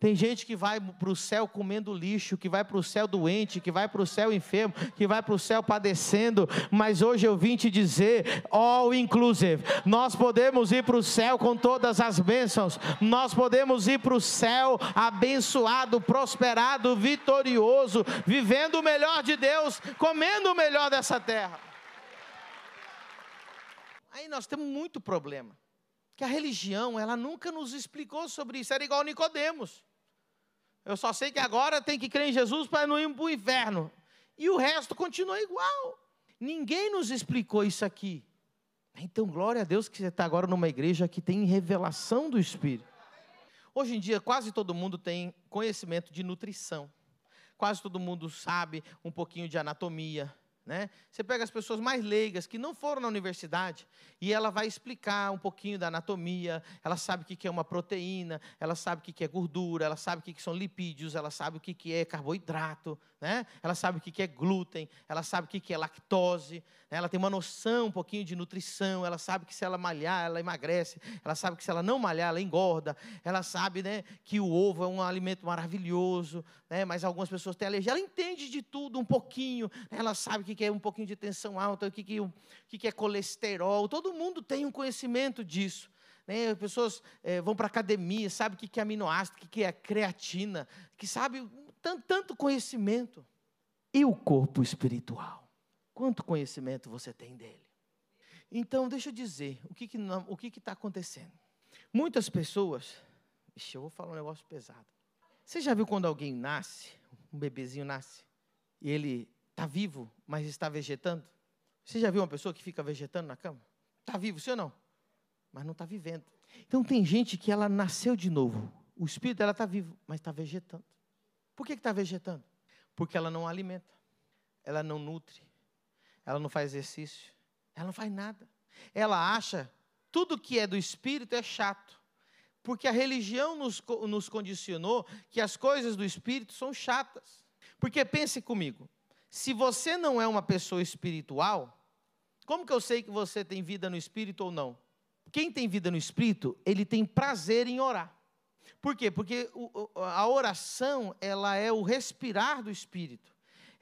Tem gente que vai para o céu comendo lixo, que vai para o céu doente, que vai para o céu enfermo, que vai para o céu padecendo. Mas hoje eu vim te dizer, all inclusive, nós podemos ir para o céu com todas as bênçãos, nós podemos ir para o céu abençoado, prosperado, vitorioso, vivendo o melhor de Deus, comendo o melhor dessa terra. Aí nós temos muito problema que a religião, ela nunca nos explicou sobre isso. Era igual Nicodemos. Eu só sei que agora tem que crer em Jesus para não ir para o inferno. E o resto continua igual. Ninguém nos explicou isso aqui. Então, glória a Deus que você está agora numa igreja que tem revelação do Espírito. Hoje em dia, quase todo mundo tem conhecimento de nutrição. Quase todo mundo sabe um pouquinho de anatomia, né? Você pega as pessoas mais leigas que não foram na universidade e ela vai explicar um pouquinho da anatomia, ela sabe o que é uma proteína, ela sabe o que é gordura, ela sabe o que são lipídios, ela sabe o que é carboidrato né? ela sabe o que é glúten, ela sabe o que é lactose, né? ela tem uma noção um pouquinho de nutrição, ela sabe que se ela malhar, ela emagrece, ela sabe que se ela não malhar, ela engorda, ela sabe né, que o ovo é um alimento maravilhoso, né? mas algumas pessoas têm alergia, ela entende de tudo um pouquinho, né? ela sabe o que é um pouquinho de tensão alta, o que, o que é colesterol, todo mundo tem um conhecimento disso. Né? Pessoas é, vão para academia, sabe o que é aminoácido, o que é creatina, que sabe tanto, tanto conhecimento. E o corpo espiritual? Quanto conhecimento você tem dele? Então, deixa eu dizer, o que está que o que que tá acontecendo? Muitas pessoas, ixi, eu vou falar um negócio pesado. Você já viu quando alguém nasce, um bebezinho nasce, e ele está vivo, mas está vegetando? Você já viu uma pessoa que fica vegetando na cama? Está vivo, sim ou não? Mas não está vivendo. Então, tem gente que ela nasceu de novo. O espírito dela está vivo, mas está vegetando. Por que está vegetando? Porque ela não alimenta, ela não nutre, ela não faz exercício, ela não faz nada. Ela acha tudo que é do espírito é chato. Porque a religião nos, nos condicionou que as coisas do espírito são chatas. Porque pense comigo, se você não é uma pessoa espiritual, como que eu sei que você tem vida no espírito ou não? Quem tem vida no espírito, ele tem prazer em orar. Por quê? Porque a oração, ela é o respirar do Espírito.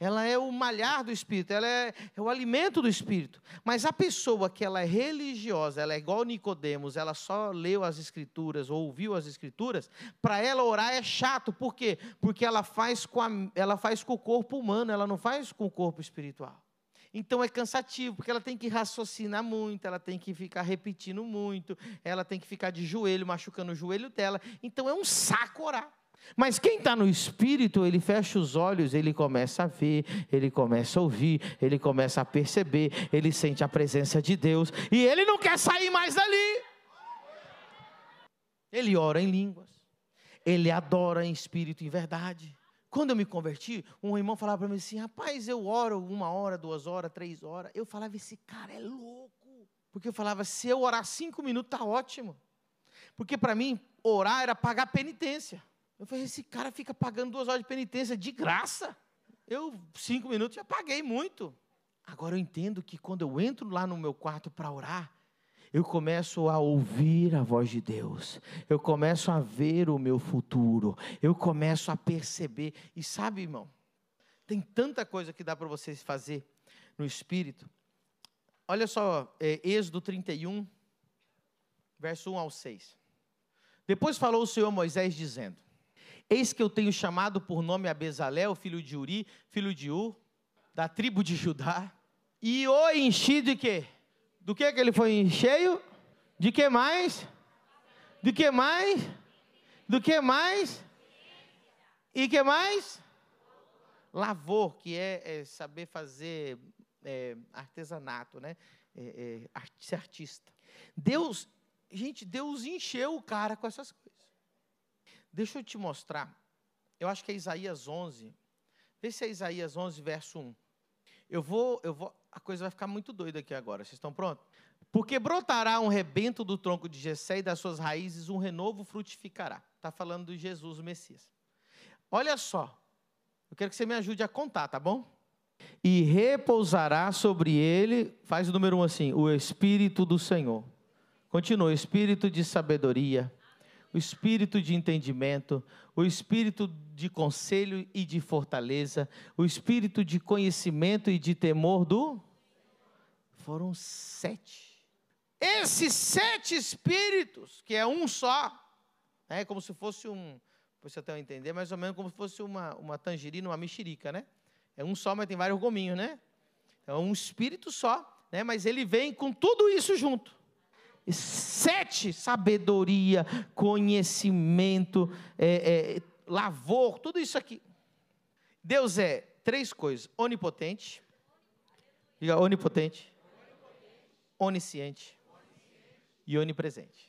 Ela é o malhar do Espírito, ela é, é, o alimento do Espírito. Mas a pessoa que ela é religiosa, ela é igual Nicodemos, ela só leu as escrituras ou ouviu as escrituras, para ela orar é chato. Por quê? Porque ela faz, com a, ela faz com o corpo humano, ela não faz com o corpo espiritual. Então é cansativo, porque ela tem que raciocinar muito, ela tem que ficar repetindo muito, ela tem que ficar de joelho, machucando o joelho dela. Então é um saco orar. Mas quem está no espírito, ele fecha os olhos, ele começa a ver, ele começa a ouvir, ele começa a perceber, ele sente a presença de Deus e ele não quer sair mais dali. Ele ora em línguas, ele adora em espírito e em verdade. Quando eu me converti, um irmão falava para mim assim: rapaz, eu oro uma hora, duas horas, três horas. Eu falava: esse cara é louco. Porque eu falava: se eu orar cinco minutos, tá ótimo. Porque para mim, orar era pagar penitência. Eu falei: esse cara fica pagando duas horas de penitência de graça. Eu, cinco minutos, já paguei muito. Agora eu entendo que quando eu entro lá no meu quarto para orar, eu começo a ouvir a voz de Deus, eu começo a ver o meu futuro, eu começo a perceber. E sabe, irmão, tem tanta coisa que dá para você fazer no espírito. Olha só, é, Êxodo 31, verso 1 ao 6. Depois falou o Senhor Moisés, dizendo: Eis que eu tenho chamado por nome a filho de Uri, filho de U, da tribo de Judá, e o enchi de quê? Do que que ele foi cheio? De que mais? De que mais? Do que mais? E que mais? Lavor, que é, é saber fazer é, artesanato, né? É, é ser artista. Deus, gente, Deus encheu o cara com essas coisas. Deixa eu te mostrar. Eu acho que é Isaías 11. Vê se é Isaías 11, verso 1. Eu vou, eu vou, a coisa vai ficar muito doida aqui agora. Vocês estão prontos? Porque brotará um rebento do tronco de Jessé e das suas raízes um renovo frutificará. Está falando de Jesus, o Messias. Olha só, eu quero que você me ajude a contar, tá bom? E repousará sobre ele, faz o número um assim, o Espírito do Senhor. Continua, Espírito de sabedoria, o espírito de entendimento, o espírito de conselho e de fortaleza, o espírito de conhecimento e de temor do. Foram sete. Esses sete espíritos, que é um só, é como se fosse um. Para você até entender, mais ou menos como se fosse uma, uma tangerina, uma mexerica, né? É um só, mas tem vários gominhos, né? É um espírito só, né? mas ele vem com tudo isso junto. Sete, sabedoria, conhecimento, é, é, lavor, tudo isso aqui. Deus é três coisas: onipotente, diga onipotente, onisciente e onipresente.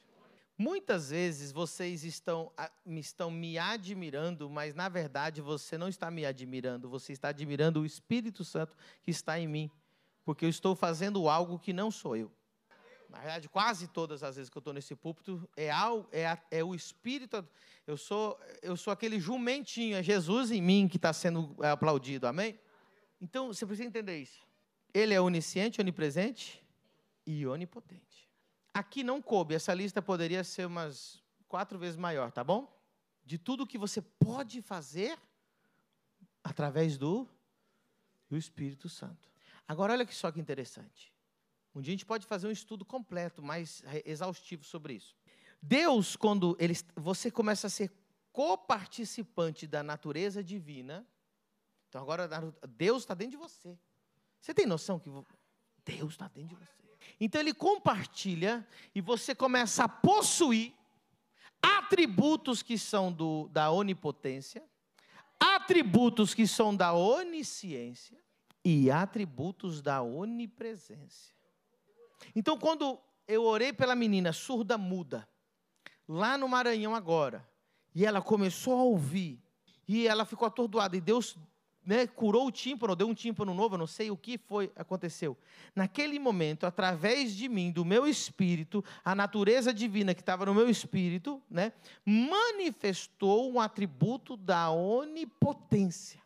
Muitas vezes vocês estão, estão me admirando, mas na verdade você não está me admirando, você está admirando o Espírito Santo que está em mim, porque eu estou fazendo algo que não sou eu na verdade, quase todas as vezes que eu estou nesse púlpito, é, ao, é, a, é, o Espírito. Eu sou, eu sou aquele jumentinho, é Jesus em mim que está sendo é, aplaudido, amém? Então, você precisa entender isso. Ele é onisciente, onipresente e onipotente. Aqui não coube, essa lista poderia ser umas quatro vezes maior, tá bom? De tudo que você pode fazer através do, do Espírito Santo. Agora, olha que só que interessante. Um dia a gente pode fazer um estudo completo, mais exaustivo sobre isso. Deus, quando ele, você começa a ser coparticipante da natureza divina, então agora Deus está dentro de você. Você tem noção que Deus está dentro de você? Então ele compartilha e você começa a possuir atributos que são do, da onipotência, atributos que são da onisciência e atributos da onipresença. Então, quando eu orei pela menina surda muda, lá no Maranhão agora, e ela começou a ouvir, e ela ficou atordoada, e Deus né, curou o tímpano, deu um tímpano novo, não sei o que foi, aconteceu. Naquele momento, através de mim, do meu espírito, a natureza divina que estava no meu espírito, né, manifestou um atributo da onipotência.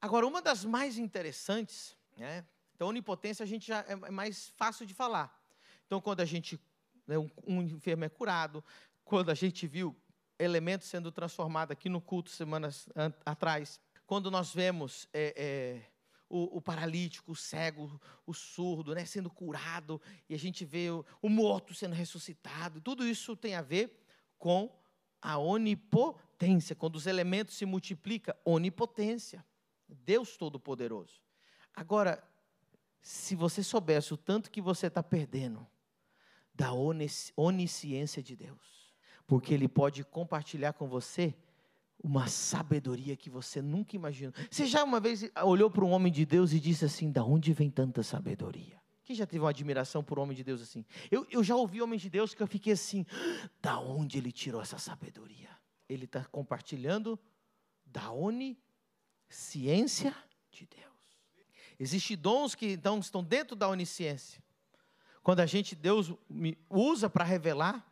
Agora, uma das mais interessantes, né, então, onipotência a gente já é, é mais fácil de falar. Então, quando a gente, né, um, um enfermo é curado, quando a gente viu elementos sendo transformados aqui no culto semanas atrás, quando nós vemos é, é, o, o, paralítico, o cego, o surdo né, sendo curado, e a gente vê o, o morto sendo ressuscitado, tudo isso tem a ver com a onipotência. Quando os elementos se multiplicam, onipotência. Deus Todo-Poderoso. Agora, se você soubesse o tanto que você está perdendo, da onisciência de Deus, porque uhum. Ele pode compartilhar com você uma sabedoria que você nunca imaginou. Você já uma vez olhou para um homem de Deus e disse assim: da onde vem tanta sabedoria? Quem já teve uma admiração por um homem de Deus assim? Eu, eu já ouvi homens de Deus que eu fiquei assim: da onde ele tirou essa sabedoria? Ele está compartilhando da onisciência de Deus. Existem dons que então estão dentro da onisciência. Quando a gente, Deus me usa para revelar.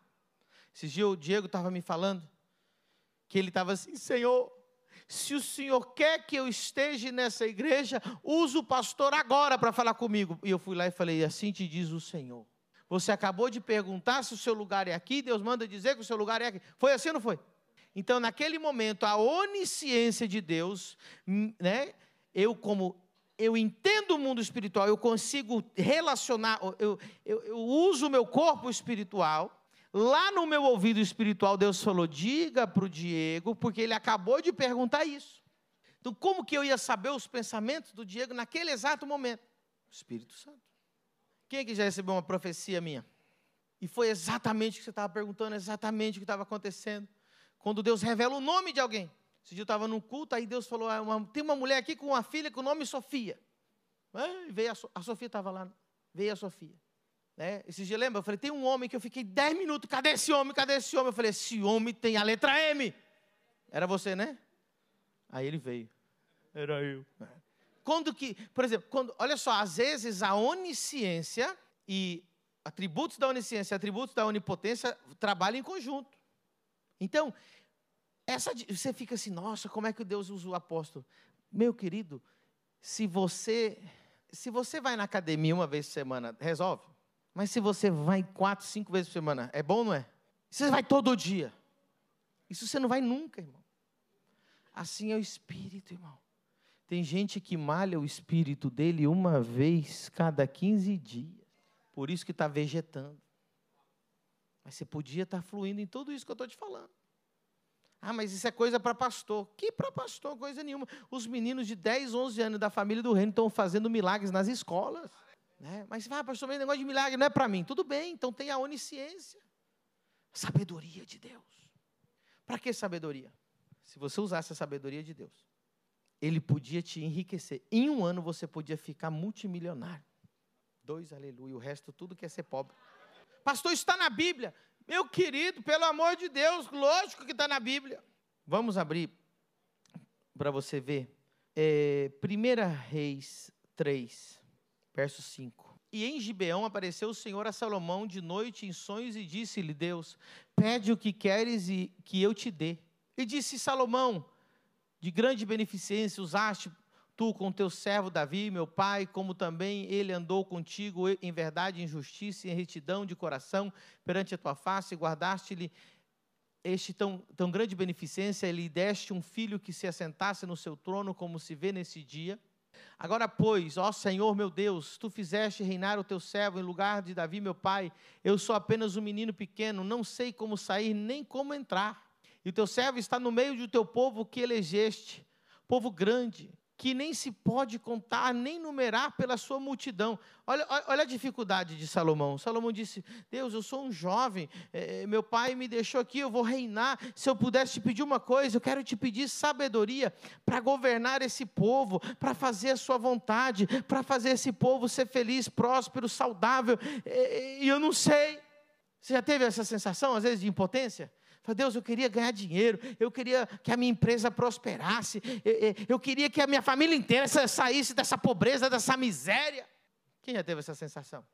Esse dia o Diego estava me falando que ele estava assim, Senhor, se o Senhor quer que eu esteja nessa igreja, use o pastor agora para falar comigo. E eu fui lá e falei, assim te diz o Senhor. Você acabou de perguntar se o seu lugar é aqui, Deus manda dizer que o seu lugar é aqui. Foi assim ou não foi? Então, naquele momento, a onisciência de Deus, né? Eu como eu entendo o mundo espiritual, eu consigo relacionar, eu, eu, eu uso o meu corpo espiritual. Lá no meu ouvido espiritual, Deus falou: diga para o Diego, porque ele acabou de perguntar isso. Então, como que eu ia saber os pensamentos do Diego naquele exato momento? Espírito Santo. Quem é que já recebeu uma profecia minha? E foi exatamente o que você estava perguntando, exatamente o que estava acontecendo. Quando Deus revela o nome de alguém. Esse dia eu estava num culto, aí Deus falou: ah, uma, tem uma mulher aqui com uma filha com o nome Sofia. É, veio a, a Sofia estava lá, veio a Sofia. Né? Esse dia lembra? Eu falei: tem um homem que eu fiquei 10 minutos, cadê esse homem? Cadê esse homem? Eu falei: esse homem tem a letra M. Era você, né? Aí ele veio. Era eu. É. Quando que, por exemplo, quando, olha só, às vezes a onisciência e atributos da onisciência e atributos da onipotência trabalham em conjunto. Então, essa, você fica assim, nossa, como é que Deus usa o apóstolo? Meu querido, se você se você vai na academia uma vez por semana, resolve. Mas se você vai quatro, cinco vezes por semana, é bom, não é? Se você vai todo dia. Isso você não vai nunca, irmão. Assim é o espírito, irmão. Tem gente que malha o espírito dele uma vez cada 15 dias. Por isso que está vegetando. Mas você podia estar tá fluindo em tudo isso que eu estou te falando. Ah, mas isso é coisa para pastor. Que para pastor? Coisa nenhuma. Os meninos de 10, 11 anos da família do reino estão fazendo milagres nas escolas. Né? Mas, ah, pastor, mas negócio de milagre não é para mim. Tudo bem, então tem a onisciência. Sabedoria de Deus. Para que sabedoria? Se você usasse a sabedoria de Deus, ele podia te enriquecer. Em um ano você podia ficar multimilionário. Dois, aleluia. O resto tudo quer ser pobre. Pastor, isso está na Bíblia. Meu querido, pelo amor de Deus, lógico que está na Bíblia. Vamos abrir para você ver. É, 1 Reis 3, verso 5. E em Gibeão apareceu o Senhor a Salomão de noite em sonhos e disse-lhe: Deus, pede o que queres e que eu te dê. E disse Salomão: De grande beneficência usaste tu com teu servo Davi, meu pai, como também ele andou contigo em verdade, em justiça e em retidão de coração perante a tua face, guardaste-lhe este tão, tão grande beneficência, ele deste um filho que se assentasse no seu trono, como se vê nesse dia. Agora, pois, ó Senhor meu Deus, tu fizeste reinar o teu servo em lugar de Davi, meu pai. Eu sou apenas um menino pequeno, não sei como sair nem como entrar. E o teu servo está no meio do teu povo que elegeste, povo grande, que nem se pode contar, nem numerar pela sua multidão. Olha, olha a dificuldade de Salomão. Salomão disse: Deus, eu sou um jovem, é, é, meu pai me deixou aqui, eu vou reinar. Se eu pudesse te pedir uma coisa, eu quero te pedir sabedoria para governar esse povo, para fazer a sua vontade, para fazer esse povo ser feliz, próspero, saudável. É, é, e eu não sei. Você já teve essa sensação, às vezes, de impotência? Fala, Deus, eu queria ganhar dinheiro, eu queria que a minha empresa prosperasse, eu, eu, eu queria que a minha família inteira saísse dessa pobreza, dessa miséria. Quem já teve essa sensação?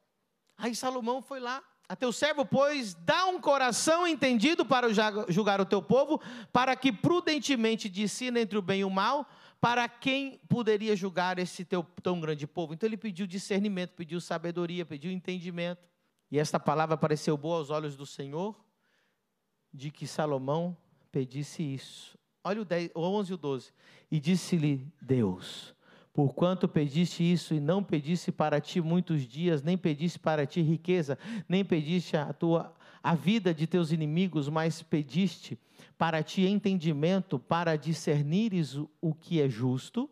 Aí Salomão foi lá. A teu servo, pois, dá um coração entendido para julgar o teu povo, para que prudentemente discina entre o bem e o mal, para quem poderia julgar esse teu tão grande povo? Então ele pediu discernimento, pediu sabedoria, pediu entendimento. E esta palavra pareceu boa aos olhos do Senhor, de que Salomão pedisse isso. Olha o, 10, o 11 e o 12. E disse-lhe Deus: Porquanto pediste isso e não pediste para ti muitos dias, nem pediste para ti riqueza, nem pediste a tua a vida de teus inimigos, mas pediste para ti entendimento, para discernires o que é justo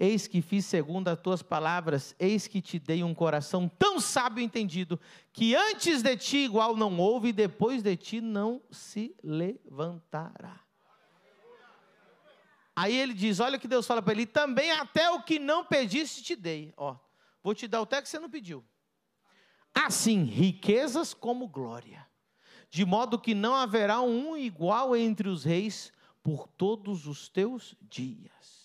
Eis que fiz segundo as tuas palavras, eis que te dei um coração tão sábio e entendido, que antes de ti igual não houve, e depois de ti não se levantará. Aí ele diz: Olha o que Deus fala para ele, também até o que não pediste te dei. Ó, vou te dar o até que você não pediu. Assim, riquezas como glória, de modo que não haverá um igual entre os reis por todos os teus dias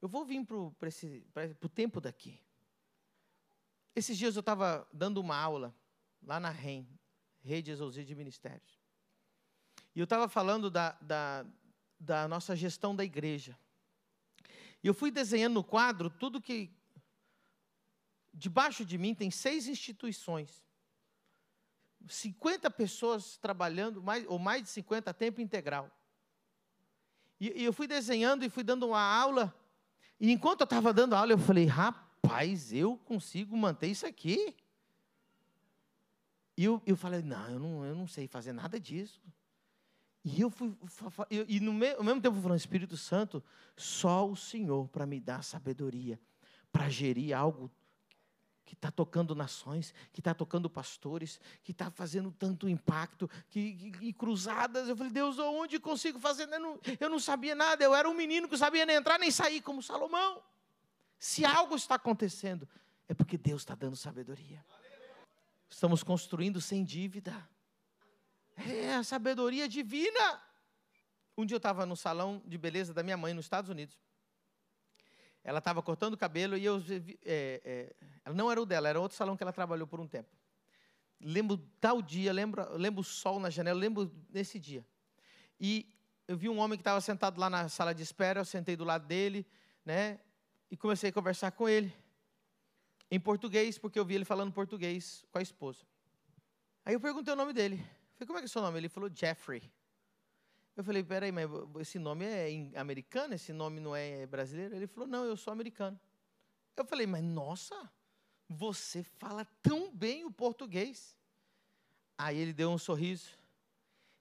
eu vou vir para o tempo daqui. Esses dias eu estava dando uma aula lá na REM, Rede Exousia de Ministérios. E eu estava falando da, da, da nossa gestão da igreja. E eu fui desenhando no quadro tudo que. Debaixo de mim tem seis instituições. 50 pessoas trabalhando, mais, ou mais de 50 a tempo integral. E, e eu fui desenhando e fui dando uma aula e enquanto eu estava dando aula, eu falei, rapaz, eu consigo manter isso aqui? E eu, eu falei, não eu, não, eu não sei fazer nada disso. E eu fui, eu, e no me, ao mesmo tempo falando, Espírito Santo, só o Senhor para me dar sabedoria, para gerir algo que está tocando nações, que está tocando pastores, que está fazendo tanto impacto, que, que, cruzadas. Eu falei, Deus, onde consigo fazer? Eu não, eu não sabia nada, eu era um menino que não sabia nem entrar nem sair, como Salomão. Se algo está acontecendo, é porque Deus está dando sabedoria. Estamos construindo sem dívida. É a sabedoria divina. Um dia eu estava no salão de beleza da minha mãe nos Estados Unidos ela estava cortando o cabelo e eu. É, é, não era o dela, era outro salão que ela trabalhou por um tempo. Lembro tal dia, lembro, lembro o sol na janela, lembro nesse dia. E eu vi um homem que estava sentado lá na sala de espera, eu sentei do lado dele, né? E comecei a conversar com ele. Em português, porque eu vi ele falando português com a esposa. Aí eu perguntei o nome dele. falei, como é que é o seu nome? Ele falou Jeffrey. Eu falei, peraí, mas esse nome é americano? Esse nome não é brasileiro? Ele falou, não, eu sou americano. Eu falei, mas nossa, você fala tão bem o português. Aí ele deu um sorriso.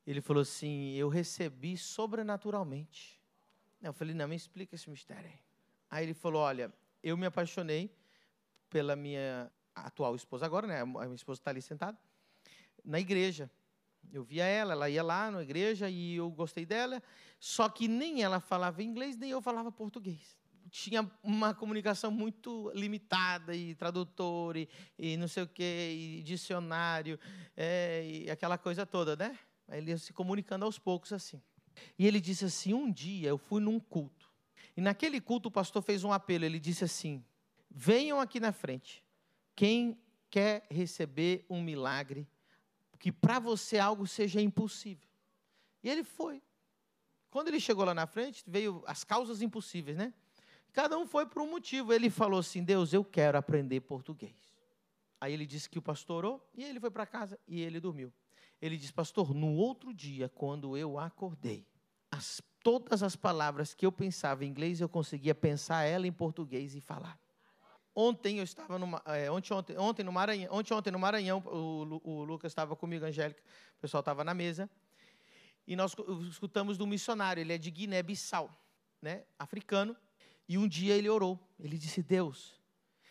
Ele falou assim, eu recebi sobrenaturalmente. Eu falei, não, me explica esse mistério aí. Aí ele falou, olha, eu me apaixonei pela minha atual esposa agora, né? A minha esposa está ali sentada, na igreja. Eu via ela, ela ia lá na igreja e eu gostei dela, só que nem ela falava inglês, nem eu falava português. Tinha uma comunicação muito limitada, e tradutor, e, e não sei o quê, e dicionário, é, e aquela coisa toda, né? Ele ia se comunicando aos poucos assim. E ele disse assim: Um dia eu fui num culto, e naquele culto o pastor fez um apelo, ele disse assim: Venham aqui na frente, quem quer receber um milagre, que para você algo seja impossível. E ele foi. Quando ele chegou lá na frente, veio as causas impossíveis, né? Cada um foi por um motivo. Ele falou assim: Deus, eu quero aprender português. Aí ele disse que o pastor orou, e ele foi para casa e ele dormiu. Ele disse: Pastor, no outro dia, quando eu acordei, as, todas as palavras que eu pensava em inglês, eu conseguia pensar ela em português e falar. Ontem eu estava no, é, ontem, ontem, ontem, no Maranhão, ontem, ontem no Maranhão, o, o Lucas estava comigo, a Angélica, o pessoal estava na mesa, e nós escutamos do missionário, ele é de Guiné-Bissau, né, africano, e um dia ele orou, ele disse, Deus,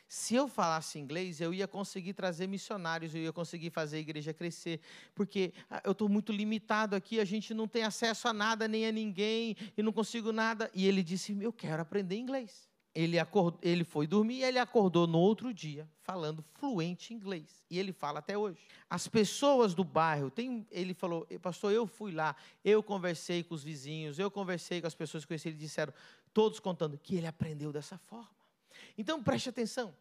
se eu falasse inglês, eu ia conseguir trazer missionários, eu ia conseguir fazer a igreja crescer, porque ah, eu estou muito limitado aqui, a gente não tem acesso a nada, nem a ninguém, e não consigo nada. E ele disse, eu quero aprender inglês ele, acordou, ele foi dormir e ele acordou no outro dia falando fluente inglês. E ele fala até hoje. As pessoas do bairro, tem, ele falou, pastor, eu fui lá, eu conversei com os vizinhos, eu conversei com as pessoas que conheci, eles disseram, todos contando que ele aprendeu dessa forma. Então preste atenção.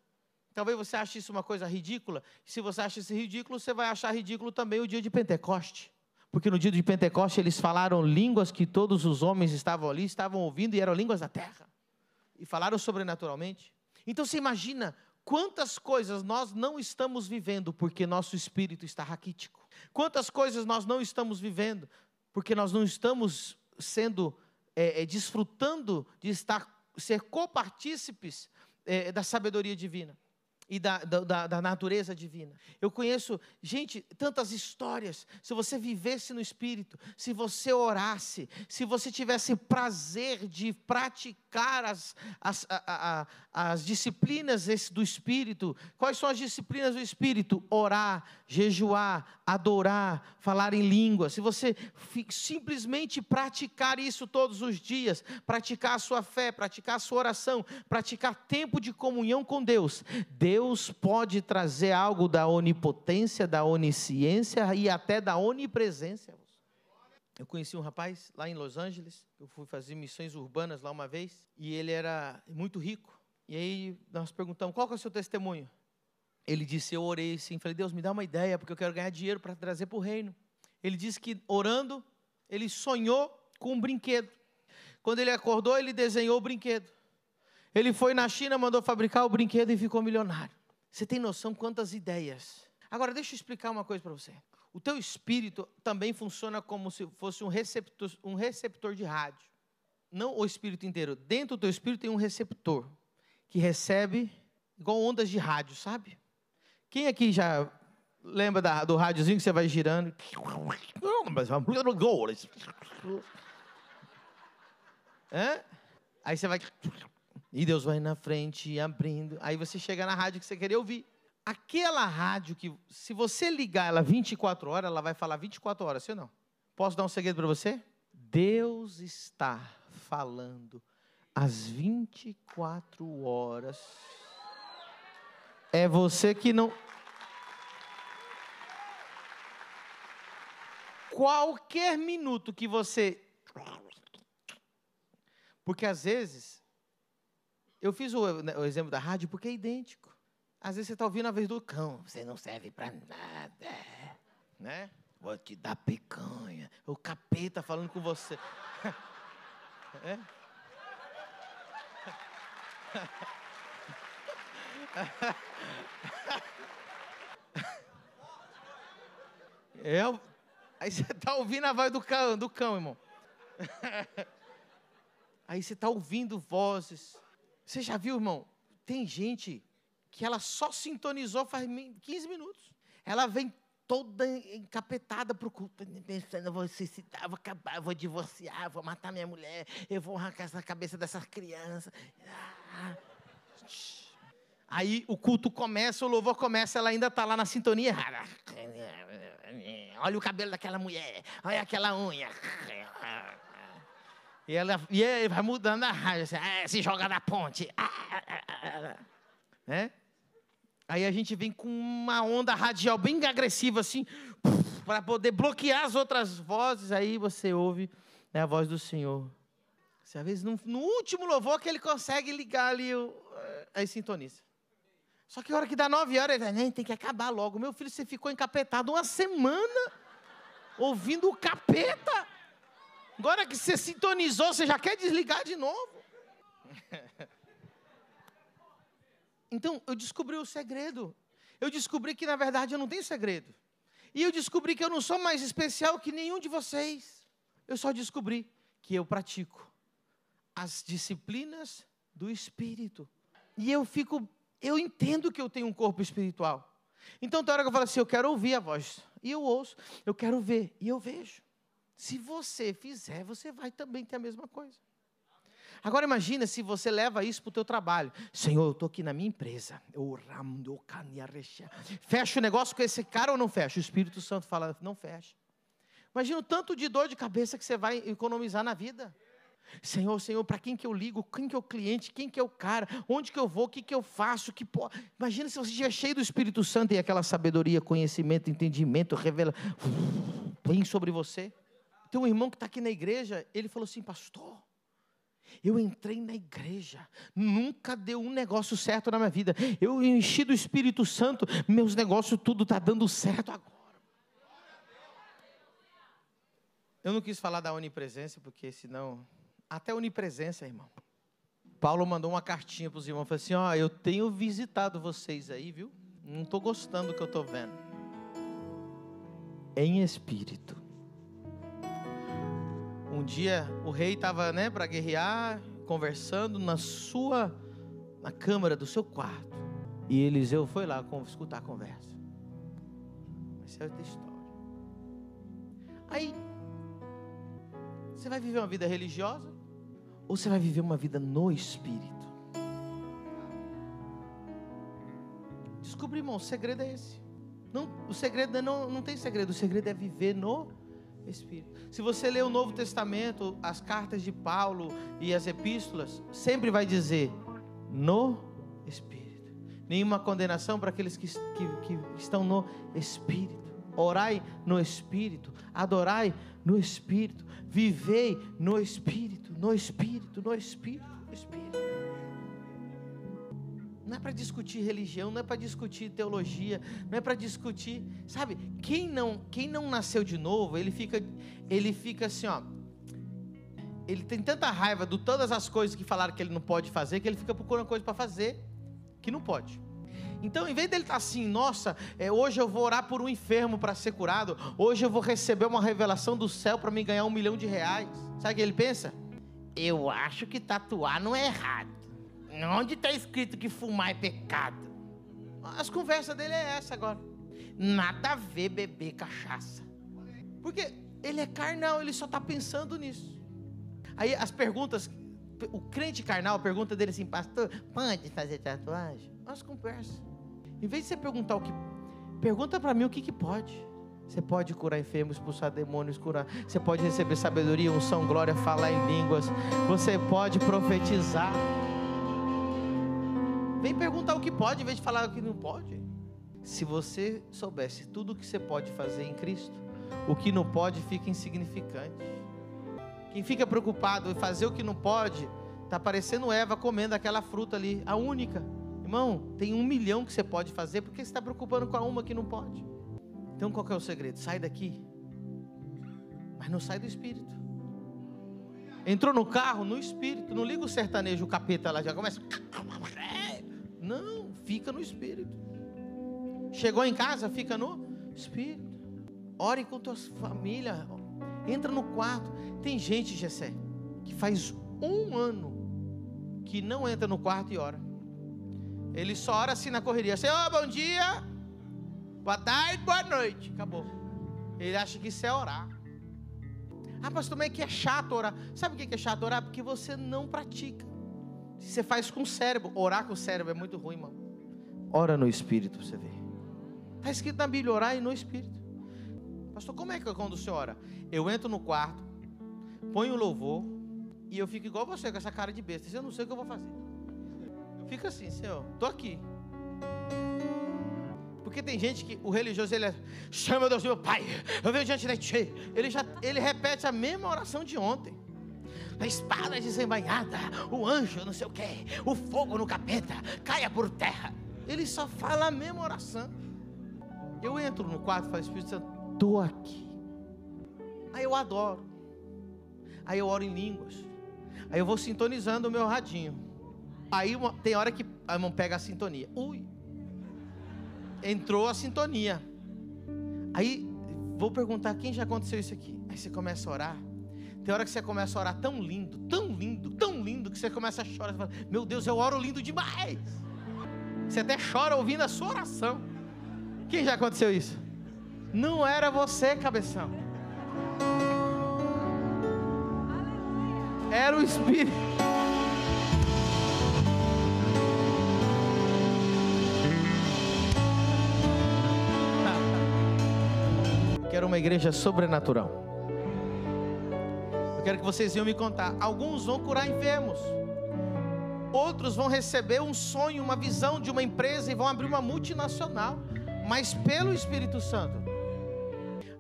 Talvez você ache isso uma coisa ridícula. Se você acha isso ridículo, você vai achar ridículo também o dia de Pentecoste porque no dia de Pentecoste eles falaram línguas que todos os homens estavam ali, estavam ouvindo e eram línguas da terra e falaram sobrenaturalmente. Então você imagina quantas coisas nós não estamos vivendo porque nosso espírito está raquítico. Quantas coisas nós não estamos vivendo porque nós não estamos sendo, é, é, desfrutando de estar, ser copartícipes é, da sabedoria divina e da, da, da, natureza divina. Eu conheço, gente, tantas histórias. Se você vivesse no Espírito, se você orasse, se você tivesse prazer de praticar as, as, a, a, as disciplinas do Espírito, quais são as disciplinas do Espírito? Orar, jejuar, adorar, falar em língua, se você simplesmente praticar isso todos os dias, praticar a sua fé, praticar a sua oração, praticar tempo de comunhão com Deus, Deus pode trazer algo da onipotência, da onisciência e até da onipresença. Eu conheci um rapaz lá em Los Angeles, eu fui fazer missões urbanas lá uma vez, e ele era muito rico. E aí nós perguntamos: qual é o seu testemunho? Ele disse: Eu orei assim. Falei: Deus, me dá uma ideia, porque eu quero ganhar dinheiro para trazer para o reino. Ele disse que orando, ele sonhou com um brinquedo. Quando ele acordou, ele desenhou o brinquedo. Ele foi na China, mandou fabricar o brinquedo e ficou milionário. Você tem noção quantas ideias. Agora, deixa eu explicar uma coisa para você. O teu espírito também funciona como se fosse um receptor, um receptor de rádio. Não o espírito inteiro. Dentro do teu espírito tem um receptor que recebe igual ondas de rádio, sabe? Quem aqui já lembra da, do rádiozinho que você vai girando? Mas vamos é? Aí você vai. E Deus vai na frente, abrindo. Aí você chega na rádio que você queria ouvir. Aquela rádio que, se você ligar ela 24 horas, ela vai falar 24 horas, sim ou não? Posso dar um segredo para você? Deus está falando às 24 horas é você que não. Qualquer minuto que você. Porque às vezes. Eu fiz o, né, o exemplo da rádio porque é idêntico. Às vezes você está ouvindo a vez do cão. Você não serve para nada. Né? Vou te dar picanha. O capeta falando com você. é? É, aí você está ouvindo a voz do cão, do cão irmão. Aí você está ouvindo vozes. Você já viu, irmão? Tem gente que ela só sintonizou faz 15 minutos. Ela vem toda encapetada para o culto, pensando, vou suicidar, vou acabar, vou divorciar, vou matar minha mulher, eu vou arrancar essa cabeça dessas crianças. Ah. Aí o culto começa, o louvor começa, ela ainda está lá na sintonia errada. Olha o cabelo daquela mulher, olha aquela unha. E ela e aí vai mudando a rádio, assim, ah, se joga na ponte. né? Aí a gente vem com uma onda radial bem agressiva, assim, para poder bloquear as outras vozes. Aí você ouve né, a voz do Senhor. Você, às vezes, no, no último louvor que ele consegue ligar ali o, as só que a hora que dá nove horas, ele fala, tem que acabar logo. Meu filho, você ficou encapetado uma semana ouvindo o capeta. Agora que você sintonizou, você já quer desligar de novo. Então, eu descobri o segredo. Eu descobri que, na verdade, eu não tenho segredo. E eu descobri que eu não sou mais especial que nenhum de vocês. Eu só descobri que eu pratico as disciplinas do Espírito. E eu fico eu entendo que eu tenho um corpo espiritual. Então tem hora que eu falo assim, eu quero ouvir a voz. E eu ouço, eu quero ver, e eu vejo. Se você fizer, você vai também ter a mesma coisa. Agora imagina se você leva isso para o teu trabalho. Senhor, eu estou aqui na minha empresa. Eu Fecha o negócio com esse cara ou não fecha? O Espírito Santo fala, não fecha. Imagina o tanto de dor de cabeça que você vai economizar na vida. Senhor, Senhor, para quem que eu ligo? Quem que é o cliente? Quem que é o cara? Onde que eu vou? O que que eu faço? Que po... Imagina se você já é cheio do Espírito Santo e aquela sabedoria, conhecimento, entendimento, revela, vem sobre você. Tem um irmão que está aqui na igreja, ele falou assim, pastor, eu entrei na igreja, nunca deu um negócio certo na minha vida. Eu enchi do Espírito Santo, meus negócios tudo está dando certo agora. Eu não quis falar da onipresença, porque senão até onipresença, irmão. Paulo mandou uma cartinha para os irmãos, falou assim: ó, oh, eu tenho visitado vocês aí, viu? Não estou gostando do que eu estou vendo. Em espírito. Um dia o rei estava, né, para guerrear, conversando na sua, na câmara do seu quarto. E Eliseu foi lá escutar a conversa. Mas é outra história. Aí, você vai viver uma vida religiosa? ou você vai viver uma vida no Espírito. Descobri, irmão, o segredo é esse. Não, o segredo não, não tem segredo, o segredo é viver no Espírito. Se você ler o Novo Testamento, as cartas de Paulo e as epístolas, sempre vai dizer no Espírito. Nenhuma condenação para aqueles que, que, que estão no Espírito orai no Espírito, adorai no Espírito, vivei no Espírito, no Espírito, no Espírito, no Espírito. Não é para discutir religião, não é para discutir teologia, não é para discutir, sabe? Quem não, quem não nasceu de novo, ele fica, ele fica assim, ó. Ele tem tanta raiva de todas as coisas que falaram que ele não pode fazer que ele fica procurando coisa para fazer que não pode. Então, em vez dele estar tá assim, nossa, é, hoje eu vou orar por um enfermo para ser curado, hoje eu vou receber uma revelação do céu para me ganhar um milhão de reais. Sabe o que ele pensa? Eu acho que tatuar não é errado. Onde está escrito que fumar é pecado? As conversas dele é essa agora. Nada a ver beber cachaça. Porque ele é carnal, ele só está pensando nisso. Aí as perguntas, o crente carnal, a pergunta dele assim, pastor, pode fazer tatuagem? Nós conversas. Em vez de você perguntar o que. Pergunta para mim o que, que pode. Você pode curar enfermos, expulsar demônios, curar. Você pode receber sabedoria, unção, glória, falar em línguas. Você pode profetizar. Vem perguntar o que pode em vez de falar o que não pode. Se você soubesse tudo o que você pode fazer em Cristo, o que não pode fica insignificante. Quem fica preocupado em fazer o que não pode, está parecendo Eva comendo aquela fruta ali, a única. Irmão, tem um milhão que você pode fazer, porque você está preocupando com a uma que não pode? Então qual é o segredo? Sai daqui, mas não sai do espírito. Entrou no carro, no espírito. Não liga o sertanejo, o capeta lá, já começa. Não, fica no espírito. Chegou em casa, fica no espírito. Ore com tua família. Entra no quarto. Tem gente, Gessé, que faz um ano que não entra no quarto e ora. Ele só ora assim na correria. Senhor, bom dia. Boa tarde, boa noite. Acabou. Ele acha que isso é orar. Ah, pastor, mas é que é chato orar. Sabe o que é chato orar? Porque você não pratica. Você faz com o cérebro. Orar com o cérebro é muito ruim, mano. Ora no espírito, você vê. Está escrito na Bíblia, orar e no espírito. Pastor, como é que é quando o senhor ora? Eu entro no quarto, ponho o louvor e eu fico igual você, com essa cara de besta. Eu não sei o que eu vou fazer fica assim, Senhor, estou aqui. Porque tem gente que o religioso ele é, chama Deus meu Pai, eu venho diante de ti. Ele já ele repete a mesma oração de ontem. A espada desembainhada, o anjo não sei o que, o fogo no capeta, caia por terra. Ele só fala a mesma oração. Eu entro no quarto e falo, Espírito Santo, estou aqui. Aí eu adoro. Aí eu oro em línguas. Aí eu vou sintonizando o meu radinho. Aí uma, tem hora que a mão pega a sintonia. Ui! Entrou a sintonia. Aí vou perguntar quem já aconteceu isso aqui. Aí você começa a orar. Tem hora que você começa a orar tão lindo, tão lindo, tão lindo, que você começa a chorar. Você fala, Meu Deus, eu oro lindo demais. Você até chora ouvindo a sua oração. Quem já aconteceu isso? Não era você, cabeção. Era o Espírito. uma igreja sobrenatural. Eu quero que vocês venham me contar. Alguns vão curar enfermos. Outros vão receber um sonho, uma visão de uma empresa e vão abrir uma multinacional, mas pelo Espírito Santo.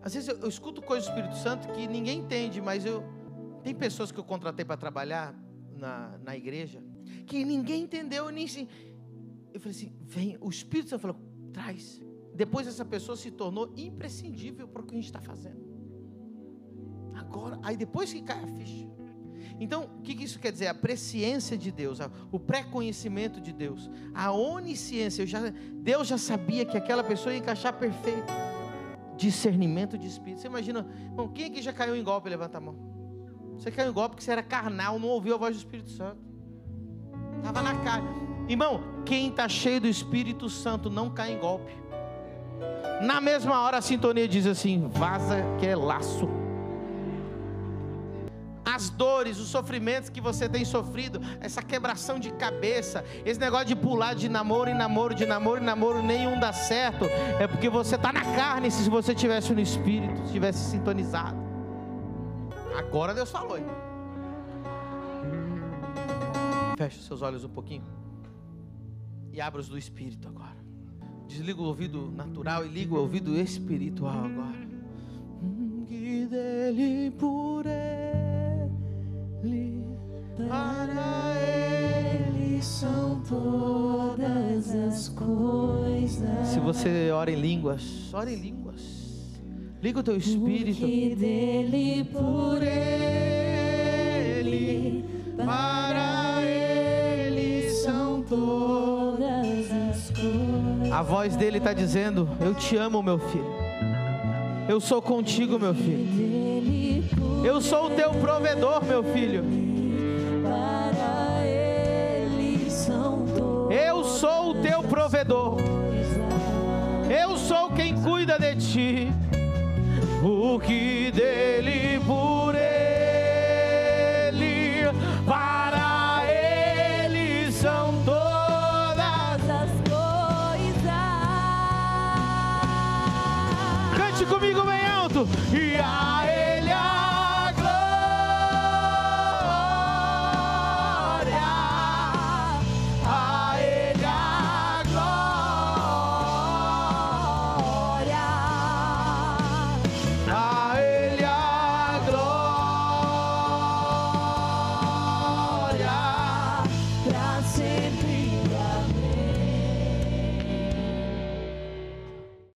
Às vezes eu, eu escuto coisas do Espírito Santo que ninguém entende, mas eu tem pessoas que eu contratei para trabalhar na, na igreja que ninguém entendeu nem Eu falei assim, vem, o Espírito Santo falou, traz. Depois essa pessoa se tornou imprescindível para o que a gente está fazendo. Agora, aí depois que cai a ficha. Então, o que, que isso quer dizer? A presciência de Deus, a, o pré-conhecimento de Deus, a onisciência. Já, Deus já sabia que aquela pessoa ia encaixar perfeito. Discernimento de espírito. Você imagina, irmão, quem aqui já caiu em golpe? Levanta a mão. Você caiu em golpe porque você era carnal, não ouviu a voz do Espírito Santo. Estava na cara. Irmão, quem está cheio do Espírito Santo não cai em golpe. Na mesma hora a sintonia diz assim: vaza que é laço. As dores, os sofrimentos que você tem sofrido, essa quebração de cabeça, esse negócio de pular de namoro em namoro, de namoro em namoro, nenhum dá certo, é porque você está na carne. Se você tivesse no espírito, tivesse sintonizado. Agora Deus falou. Hein? Feche seus olhos um pouquinho e abra os do espírito agora. Desliga o ouvido natural e liga o ouvido espiritual agora. Que dele por ele, para ele são todas as coisas. Se você ora em línguas, ora em línguas. Liga o teu espírito. Que dele por ele, para ele são todas a voz dele está dizendo: Eu te amo, meu filho. Eu sou contigo, meu filho. Eu sou o teu provedor, meu filho. Eu sou o teu provedor. Eu sou quem cuida de ti. O que dele por ele. comigo bem alto. E a